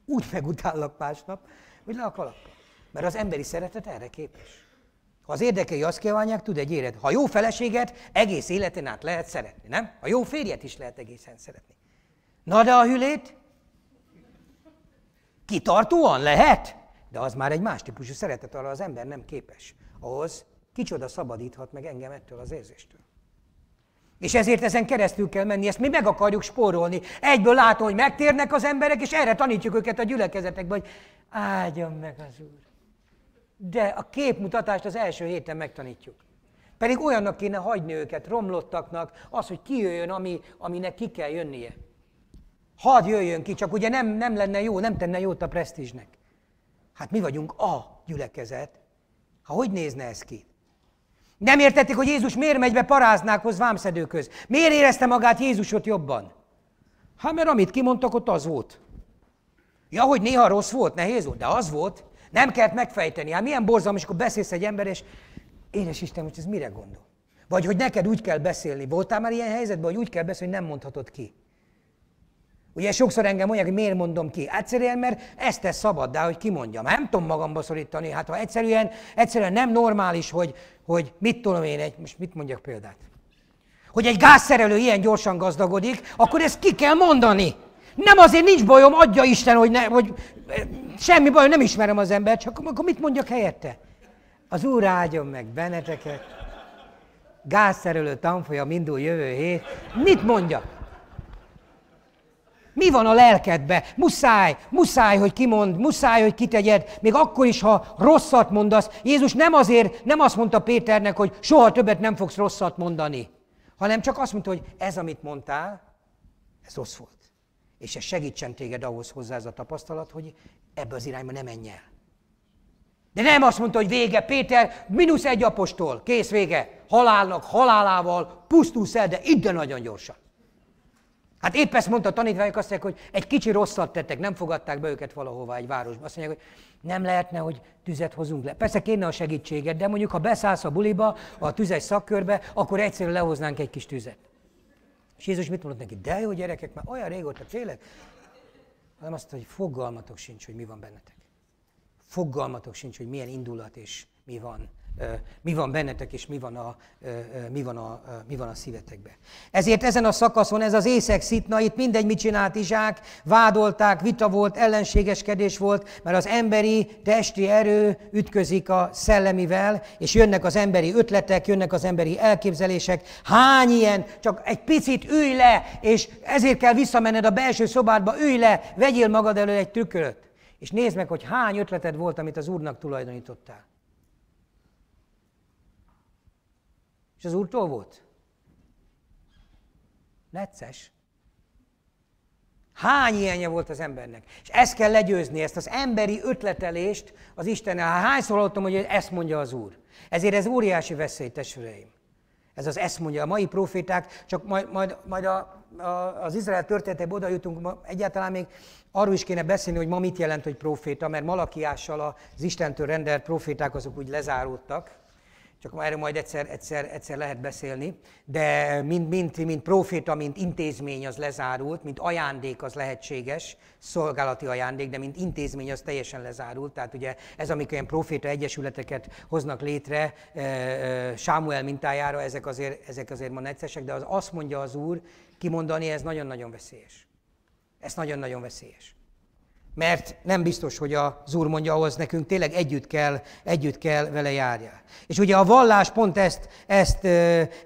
úgy megutállak másnap, hogy le a kalappal. Mert az emberi szeretet erre képes. Ha az érdekei azt kívánják, tud egy élet. Ha jó feleséget egész életen át lehet szeretni, nem? A jó férjet is lehet egészen szeretni. Na de a hülét? Kitartóan lehet, de az már egy más típusú szeretet, arra az ember nem képes. Ahhoz kicsoda szabadíthat meg engem ettől az érzéstől. És ezért ezen keresztül kell menni, ezt mi meg akarjuk spórolni. Egyből látom, hogy megtérnek az emberek, és erre tanítjuk őket a gyülekezetekben, hogy áldjon meg az Úr. De a képmutatást az első héten megtanítjuk. Pedig olyannak kéne hagyni őket, romlottaknak, az, hogy kijöjjön, ami, aminek ki kell jönnie. Hadd jöjjön ki, csak ugye nem, nem lenne jó, nem tenne jót a presztízsnek. Hát mi vagyunk a gyülekezet. Ha hogy nézne ez ki? Nem értették, hogy Jézus miért megy be paráznákhoz, vámszedőköz. Miért érezte magát Jézusot jobban? Hát mert amit kimondtak, ott az volt. Ja, hogy néha rossz volt, nehéz volt, de az volt. Nem kellett megfejteni. Hát milyen borzalmas, amikor beszélsz egy ember, és édes Isten, most ez mire gondol? Vagy hogy neked úgy kell beszélni. Voltál már ilyen helyzetben, hogy úgy kell beszélni, hogy nem mondhatod ki? Ugye sokszor engem mondják, hogy miért mondom ki. Egyszerűen, mert ezt tesz szabaddá, hogy kimondjam. Hát nem tudom magamba szorítani. Hát ha egyszerűen, egyszerűen nem normális, hogy, hogy mit tudom én, egy, most mit mondjak példát? Hogy egy gázszerelő ilyen gyorsan gazdagodik, akkor ezt ki kell mondani. Nem azért nincs bajom, adja Isten, hogy, ne, hogy eh, semmi bajom, nem ismerem az embert, csak akkor mit mondjak helyette? Az Úr áldjon meg benneteket. Gázszerelő tanfolyam indul jövő hét. Mit mondjak? Mi van a lelkedbe? Muszáj, muszáj, hogy kimond, muszáj, hogy kitegyed, még akkor is, ha rosszat mondasz. Jézus nem azért, nem azt mondta Péternek, hogy soha többet nem fogsz rosszat mondani, hanem csak azt mondta, hogy ez, amit mondtál, ez rossz volt. És ez segítsen téged ahhoz hozzá ez a tapasztalat, hogy ebbe az irányba ne menj el. De nem azt mondta, hogy vége, Péter, mínusz egy apostol, kész vége, halálnak, halálával, pusztulsz el, de ide nagyon gyorsan. Hát épp ezt mondta a tanítványok, azt mondják, hogy egy kicsi rosszat tettek, nem fogadták be őket valahova egy városba. Azt mondják, hogy nem lehetne, hogy tüzet hozunk le. Persze kéne a segítséget, de mondjuk, ha beszállsz a buliba, a tüzes szakkörbe, akkor egyszerűen lehoznánk egy kis tüzet. És Jézus mit mondott neki? De jó gyerekek, már olyan régóta félek. Hanem azt, hogy fogalmatok sincs, hogy mi van bennetek. Fogalmatok sincs, hogy milyen indulat és mi van mi van bennetek és mi van a, mi van a, mi van a szívetekben. Ezért ezen a szakaszon ez az észek szitna, itt mindegy mit csinált Izsák, vádolták, vita volt, ellenségeskedés volt, mert az emberi testi erő ütközik a szellemivel, és jönnek az emberi ötletek, jönnek az emberi elképzelések. Hány ilyen, csak egy picit ülj le, és ezért kell visszamenned a belső szobádba, ülj le, vegyél magad elő egy tükröt. És nézd meg, hogy hány ötleted volt, amit az Úrnak tulajdonítottál. az úrtól volt? Necces. Hány ilyenje volt az embernek? És ezt kell legyőzni, ezt az emberi ötletelést az Istennel. Hányszor hallottam, hogy ezt mondja az Úr? Ezért ez óriási veszély, testvéreim. Ez az ezt mondja. A mai proféták, csak majd, majd, majd a, a, az Izrael történetében oda jutunk, ma egyáltalán még arról is kéne beszélni, hogy ma mit jelent, hogy proféta, mert Malakiással az Istentől rendelt proféták azok úgy lezáródtak csak erről majd egyszer, egyszer, egyszer lehet beszélni, de mint, mint, mint proféta, mint intézmény az lezárult, mint ajándék az lehetséges, szolgálati ajándék, de mint intézmény az teljesen lezárult. Tehát ugye ez, amikor ilyen proféta egyesületeket hoznak létre, eh, eh, Sámuel mintájára, ezek azért, ezek azért ma neccesek, de az azt mondja az Úr, kimondani ez nagyon-nagyon veszélyes. Ez nagyon-nagyon veszélyes mert nem biztos, hogy az Úr mondja, ahhoz nekünk tényleg együtt kell, együtt kell vele járja. És ugye a vallás pont ezt, ezt,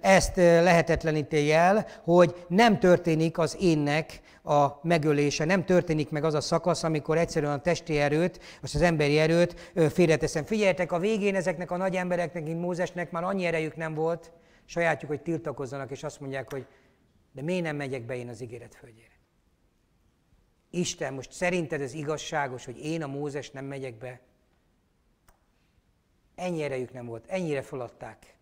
ezt lehetetleníti el, hogy nem történik az énnek a megölése, nem történik meg az a szakasz, amikor egyszerűen a testi erőt, azt az emberi erőt félreteszem. Figyeljetek, a végén ezeknek a nagy embereknek, mint Mózesnek már annyi erejük nem volt, sajátjuk, hogy tiltakozzanak, és azt mondják, hogy de miért nem megyek be én az ígéret földjére. Isten, most szerinted ez igazságos, hogy én a Mózes nem megyek be? Ennyi erejük nem volt, ennyire feladták,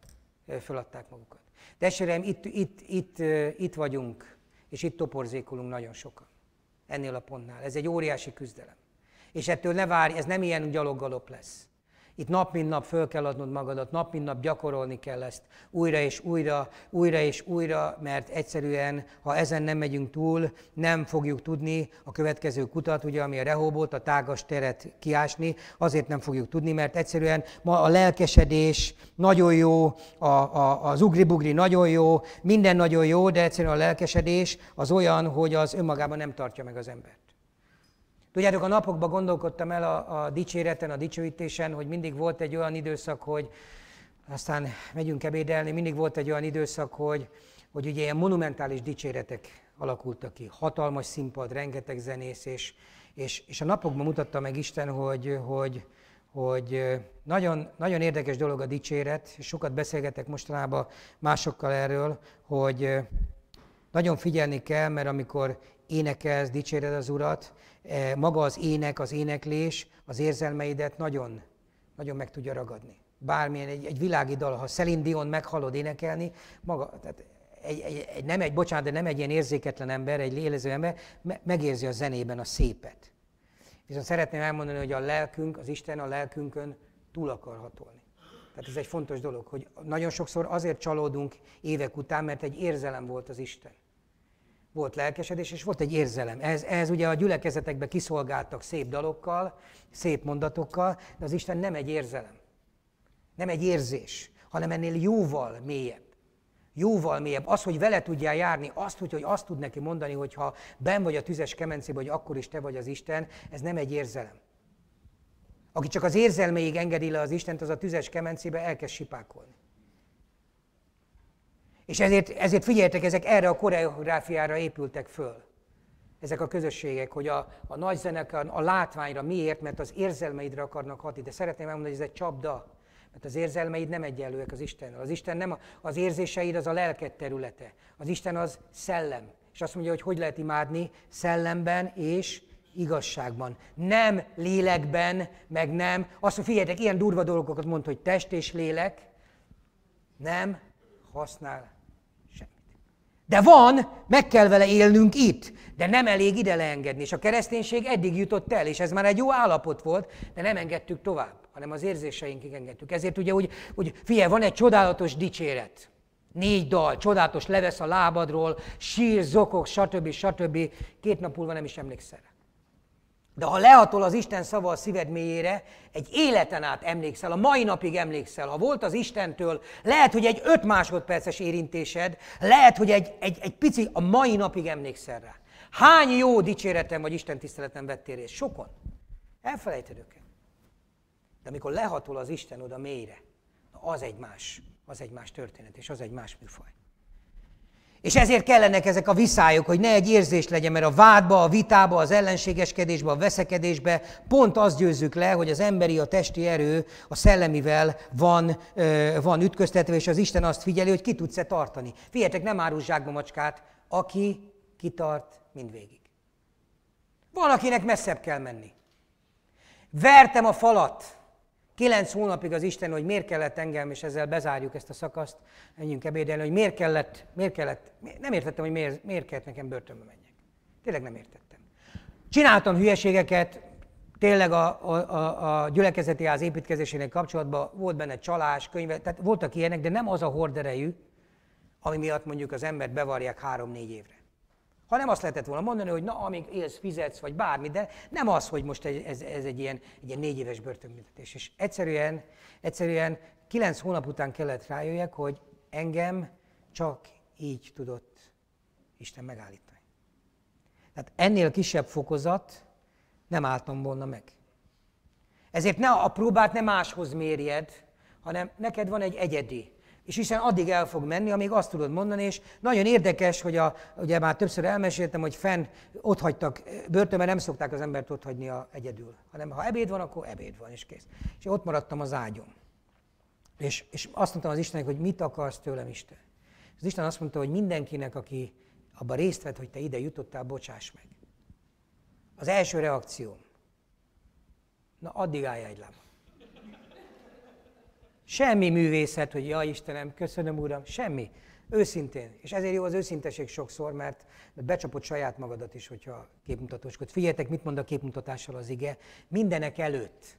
feladták magukat. De esereim, itt, itt, itt, itt vagyunk, és itt toporzékolunk nagyon sokan. Ennél a pontnál. Ez egy óriási küzdelem. És ettől ne várj, ez nem ilyen gyaloggalop lesz. Itt nap mint nap föl kell adnod magadat, nap mint nap gyakorolni kell ezt újra és újra, újra és újra, mert egyszerűen, ha ezen nem megyünk túl, nem fogjuk tudni a következő kutat, ugye, ami a rehobot, a tágas teret kiásni, azért nem fogjuk tudni, mert egyszerűen ma a lelkesedés nagyon jó, a, a, az ugribugri nagyon jó, minden nagyon jó, de egyszerűen a lelkesedés az olyan, hogy az önmagában nem tartja meg az embert. Tudjátok, a napokban gondolkodtam el a, a dicséreten, a dicsőítésen, hogy mindig volt egy olyan időszak, hogy aztán megyünk ebédelni, mindig volt egy olyan időszak, hogy, hogy ugye ilyen monumentális dicséretek alakultak ki. Hatalmas színpad, rengeteg zenész, és, és, és a napokban mutatta meg Isten, hogy, hogy, hogy nagyon, nagyon érdekes dolog a dicséret, és sokat beszélgetek mostanában másokkal erről, hogy nagyon figyelni kell, mert amikor énekelsz, dicséred az Urat, Eh, maga az ének, az éneklés az érzelmeidet nagyon, nagyon meg tudja ragadni. Bármilyen egy, egy világi dal, ha Celine Dion meghalod énekelni, maga, tehát egy, egy, egy, nem egy, bocsánat, de nem egy ilyen érzéketlen ember, egy lélező ember, me, megérzi a zenében a szépet. Viszont szeretném elmondani, hogy a lelkünk, az Isten a lelkünkön túl akar hatolni. Tehát ez egy fontos dolog, hogy nagyon sokszor azért csalódunk évek után, mert egy érzelem volt az Isten volt lelkesedés, és volt egy érzelem. Ez, ez ugye a gyülekezetekbe kiszolgáltak szép dalokkal, szép mondatokkal, de az Isten nem egy érzelem, nem egy érzés, hanem ennél jóval mélyebb. Jóval mélyebb. Az, hogy vele tudjál járni, azt, hogy, hogy azt tud neki mondani, hogy ha ben vagy a tüzes kemencében, hogy akkor is te vagy az Isten, ez nem egy érzelem. Aki csak az érzelmeig engedi le az Istent, az a tüzes kemencébe elkezd sipákolni. És ezért, ezért figyeljetek, ezek erre a koreográfiára épültek föl. Ezek a közösségek, hogy a, a nagy zenekar, a látványra miért, mert az érzelmeidre akarnak hatni. De szeretném elmondani, hogy ez egy csapda. Mert az érzelmeid nem egyenlőek az Istennel. Az Isten nem, a, az érzéseid az a lelked területe. Az Isten az szellem. És azt mondja, hogy hogy lehet imádni? Szellemben és igazságban. Nem lélekben, meg nem. Azt mondja, figyeljetek, ilyen durva dolgokat mond, hogy test és lélek nem használ de van, meg kell vele élnünk itt, de nem elég ide leengedni. És a kereszténység eddig jutott el, és ez már egy jó állapot volt, de nem engedtük tovább, hanem az érzéseinkig engedtük. Ezért ugye úgy, úgy fie, van egy csodálatos dicséret. Négy dal, csodálatos levesz a lábadról, sír, zokog, stb. stb. Két napul van, nem is emlékszel de ha lehatol az Isten szava a szíved mélyére, egy életen át emlékszel, a mai napig emlékszel. Ha volt az Istentől, lehet, hogy egy öt másodperces érintésed, lehet, hogy egy, egy, egy pici, a mai napig emlékszel rá. Hány jó dicséretem vagy Isten tiszteletem vettél részt? Sokon. Elfelejted őket. De amikor lehatol az Isten oda mélyre, az egy más, az egy más történet, és az egy más műfaj. És ezért kellenek ezek a viszályok, hogy ne egy érzés legyen, mert a vádba, a vitába, az ellenségeskedésbe, a veszekedésbe pont azt győzzük le, hogy az emberi, a testi erő a szellemivel van, van ütköztetve, és az Isten azt figyeli, hogy ki tudsz-e tartani. Figyeljetek, nem árulj zsákba macskát, aki kitart mindvégig. Van, akinek messzebb kell menni. Vertem a falat, Kilenc hónapig az Isten, hogy miért kellett engem, és ezzel bezárjuk ezt a szakaszt, menjünk ebédelni, hogy miért kellett, miért kellett, nem értettem, hogy miért, miért kellett nekem börtönbe menjek. Tényleg nem értettem. Csináltam hülyeségeket, tényleg a, a, a, a gyülekezeti ház építkezésének kapcsolatban volt benne csalás, könyve, tehát voltak ilyenek, de nem az a horderejű, ami miatt mondjuk az embert bevarják három-négy évre. Ha nem azt lehetett volna mondani, hogy na, amíg élsz, fizetsz, vagy bármi, de nem az, hogy most ez, ez egy, ilyen, egy ilyen négy éves börtönbüntetés. És egyszerűen, egyszerűen kilenc hónap után kellett rájöjjek, hogy engem csak így tudott Isten megállítani. Tehát ennél kisebb fokozat nem álltam volna meg. Ezért ne a próbát ne máshoz mérjed, hanem neked van egy egyedi és hiszen addig el fog menni, amíg azt tudod mondani, és nagyon érdekes, hogy a, ugye már többször elmeséltem, hogy fenn ott hagytak börtönben, nem szokták az embert ott hagyni a, egyedül, hanem ha ebéd van, akkor ebéd van, és kész. És ott maradtam az ágyom És, és azt mondtam az Istennek, hogy mit akarsz tőlem, Isten? Az Isten azt mondta, hogy mindenkinek, aki abban részt vett, hogy te ide jutottál, bocsáss meg. Az első reakció, Na, addig állj egy lábam. Semmi művészet, hogy ja Istenem, köszönöm Uram, semmi. Őszintén. És ezért jó az őszinteség sokszor, mert becsapod saját magadat is, hogyha képmutatóskod. Figyeljetek, mit mond a képmutatással az ige. Mindenek előtt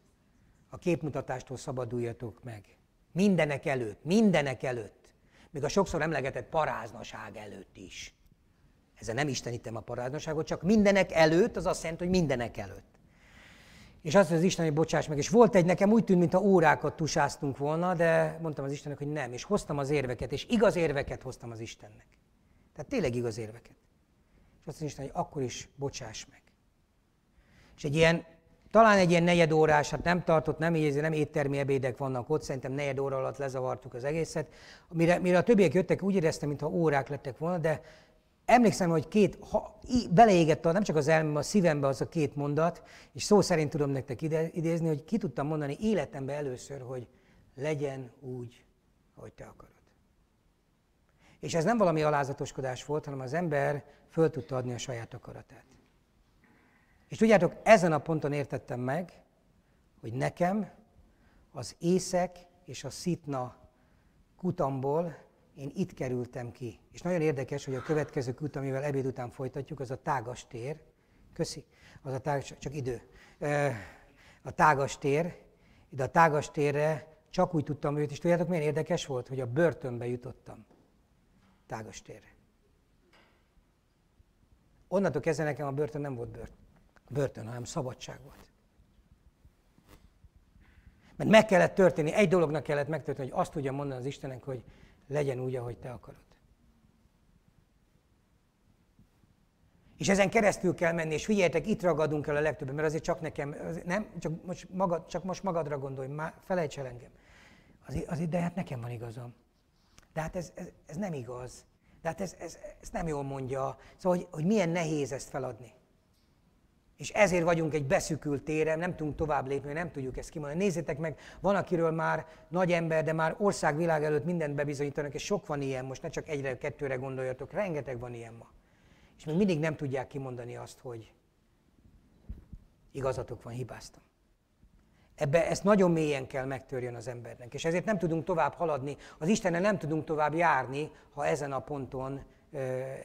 a képmutatástól szabaduljatok meg. Mindenek előtt, mindenek előtt. Még a sokszor emlegetett paráznaság előtt is. Ezzel nem istenítem a paráznaságot, csak mindenek előtt, az azt jelenti, hogy mindenek előtt. És azt mondja az Isten, hogy bocsáss meg. És volt egy, nekem úgy tűnt, mintha órákat tusáztunk volna, de mondtam az Istennek, hogy nem. És hoztam az érveket, és igaz érveket hoztam az Istennek. Tehát tényleg igaz érveket. És azt mondja az Isten, hogy akkor is bocsáss meg. És egy ilyen, talán egy ilyen negyed órás, hát nem tartott, nem éjjezi, nem éttermi ebédek vannak ott, szerintem negyed óra alatt lezavartuk az egészet. Mire, mire a többiek jöttek, úgy éreztem, mintha órák lettek volna, de emlékszem, hogy két, ha, beleégett a, nem csak az elmém, a szívembe az a két mondat, és szó szerint tudom nektek ide, idézni, hogy ki tudtam mondani életemben először, hogy legyen úgy, ahogy te akarod. És ez nem valami alázatoskodás volt, hanem az ember föl tudta adni a saját akaratát. És tudjátok, ezen a ponton értettem meg, hogy nekem az észek és a szitna kutamból én itt kerültem ki. És nagyon érdekes, hogy a következő kút, amivel ebéd után folytatjuk, az a tágas tér. Köszi. Az a tágas, csak idő. A tágas tér. Ide a tágas térre csak úgy tudtam őt, és tudjátok, milyen érdekes volt, hogy a börtönbe jutottam. Tágas térre. Onnantól kezdve nekem a börtön nem volt börtön, börtön hanem szabadság volt. Mert meg kellett történni, egy dolognak kellett megtörténni, hogy azt tudjam mondani az istenek, hogy legyen úgy, ahogy te akarod. És ezen keresztül kell menni, és figyeljetek, itt ragadunk el a legtöbben, mert azért csak nekem, azért nem, csak most, magad, csak most magadra gondolj, már felejts el engem. Azért, azért, de hát nekem van igazam. De hát ez, ez, ez nem igaz. De hát ez, ez, ez nem jól mondja. Szóval, hogy, hogy milyen nehéz ezt feladni. És ezért vagyunk egy beszükült téren, nem tudunk tovább lépni, nem tudjuk ezt kimondani. Nézzétek meg, van, akiről már nagy ember, de már országvilág előtt mindent bebizonyítanak, és sok van ilyen most, ne csak egyre, kettőre gondoljatok, rengeteg van ilyen ma. És még mindig nem tudják kimondani azt, hogy igazatok van, hibáztam. Ebbe ezt nagyon mélyen kell megtörjön az embernek, és ezért nem tudunk tovább haladni, az Istennel nem tudunk tovább járni, ha ezen a ponton,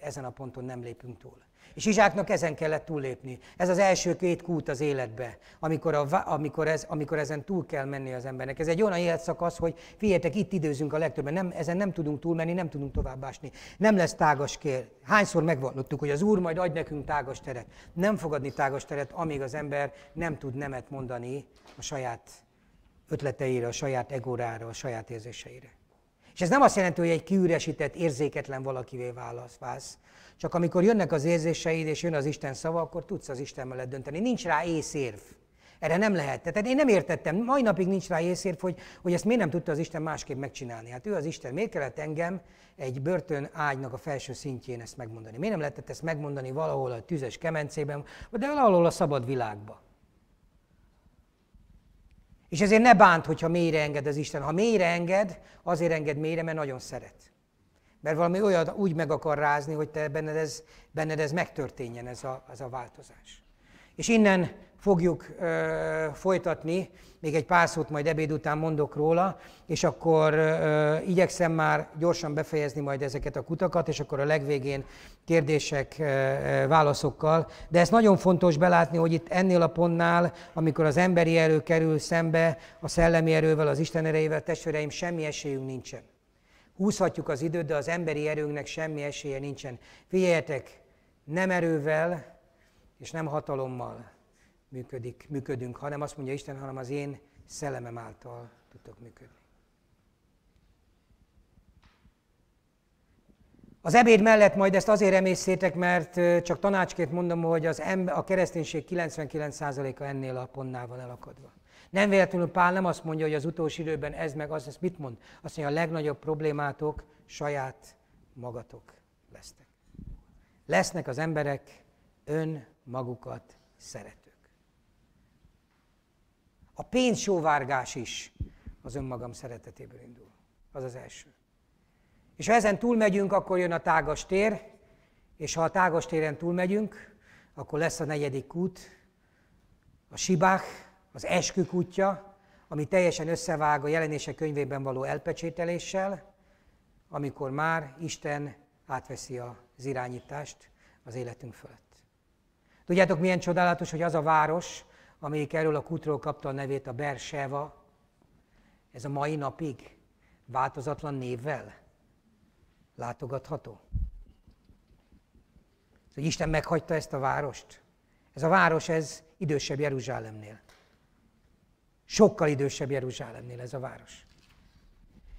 ezen a ponton nem lépünk túl. És Izsáknak ezen kellett túllépni. Ez az első két kút az életbe, amikor, a, amikor, ez, amikor ezen túl kell menni az embernek. Ez egy olyan életszakasz, hogy figyeljetek, itt időzünk a legtöbben, nem, ezen nem tudunk túlmenni, nem tudunk továbbásni. Nem lesz tágas kér. Hányszor megvallottuk, hogy az Úr majd ad nekünk tágas teret. Nem fogadni tágas teret, amíg az ember nem tud nemet mondani a saját ötleteire, a saját egórára, a saját érzéseire. És ez nem azt jelenti, hogy egy kiüresített, érzéketlen valakivé válasz, válsz. Csak amikor jönnek az érzéseid, és jön az Isten szava, akkor tudsz az Isten mellett dönteni. Nincs rá észérv. Erre nem lehet. Tehát én nem értettem, mai napig nincs rá észérv, hogy, hogy ezt miért nem tudta az Isten másképp megcsinálni. Hát ő az Isten, miért kellett engem egy börtön ágynak a felső szintjén ezt megmondani? Miért nem lehetett ezt megmondani valahol a tüzes kemencében, de valahol a szabad világban? És ezért ne bánt, hogyha mélyre enged az Isten. Ha mélyre enged, azért enged mélyre, mert nagyon szeret. Mert valami olyan úgy meg akar rázni, hogy te benned ez, benned ez megtörténjen, ez a, ez a változás. És innen fogjuk ö, folytatni, még egy pár szót majd ebéd után mondok róla, és akkor ö, igyekszem már gyorsan befejezni majd ezeket a kutakat, és akkor a legvégén kérdések, ö, ö, válaszokkal. De ez nagyon fontos belátni, hogy itt ennél a pontnál, amikor az emberi erő kerül szembe a szellemi erővel, az Isten erejével, testvéreim, semmi esélyünk nincsen. Húzhatjuk az időt, de az emberi erőnknek semmi esélye nincsen. Figyeljetek, nem erővel és nem hatalommal, működik, működünk, hanem azt mondja Isten, hanem az én szellemem által tudtok működni. Az ebéd mellett majd ezt azért emészétek, mert csak tanácsként mondom, hogy az ember, a kereszténység 99%-a ennél a pontnál van elakadva. Nem véletlenül Pál nem azt mondja, hogy az utolsó időben ez meg az, ezt mit mond? Azt mondja, a legnagyobb problémátok saját magatok lesznek. Lesznek az emberek önmagukat szeret. A pénzsóvárgás is az önmagam szeretetéből indul. Az az első. És ha ezen túlmegyünk, akkor jön a tágas tér, és ha a tágas téren túlmegyünk, akkor lesz a negyedik út, a sibák, az útja, ami teljesen összevág a jelenése könyvében való elpecsételéssel, amikor már Isten átveszi az irányítást az életünk fölött. Tudjátok, milyen csodálatos, hogy az a város, amelyik erről a kutról kapta a nevét a Berseva, ez a mai napig változatlan névvel látogatható. Hogy Isten meghagyta ezt a várost. Ez a város, ez idősebb Jeruzsálemnél. Sokkal idősebb Jeruzsálemnél ez a város.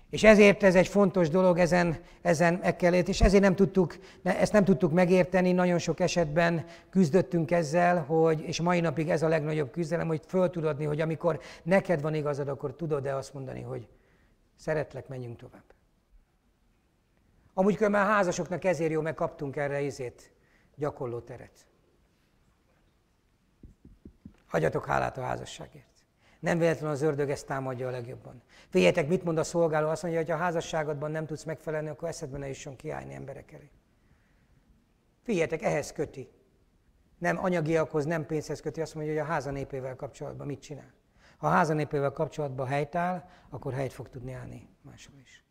És ezért ez egy fontos dolog, ezen, ezen ekkel és ezért nem tudtuk, ezt nem tudtuk megérteni, nagyon sok esetben küzdöttünk ezzel, hogy, és mai napig ez a legnagyobb küzdelem, hogy föl tudod adni, hogy amikor neked van igazad, akkor tudod-e azt mondani, hogy szeretlek, menjünk tovább. Amúgy különben a házasoknak ezért jó, mert kaptunk erre izét, gyakorló teret. Hagyjatok hálát a házasságért. Nem véletlenül az ördög ezt támadja a legjobban. Figyeljetek, mit mond a szolgáló? Azt mondja, hogy ha a házasságodban nem tudsz megfelelni, akkor eszedben ne jusson kiállni emberek elé. Figyeljetek, ehhez köti. Nem anyagiakhoz, nem pénzhez köti. Azt mondja, hogy a házanépével kapcsolatban mit csinál. Ha a házanépével kapcsolatban helytáll, akkor helyt fog tudni állni máshol is.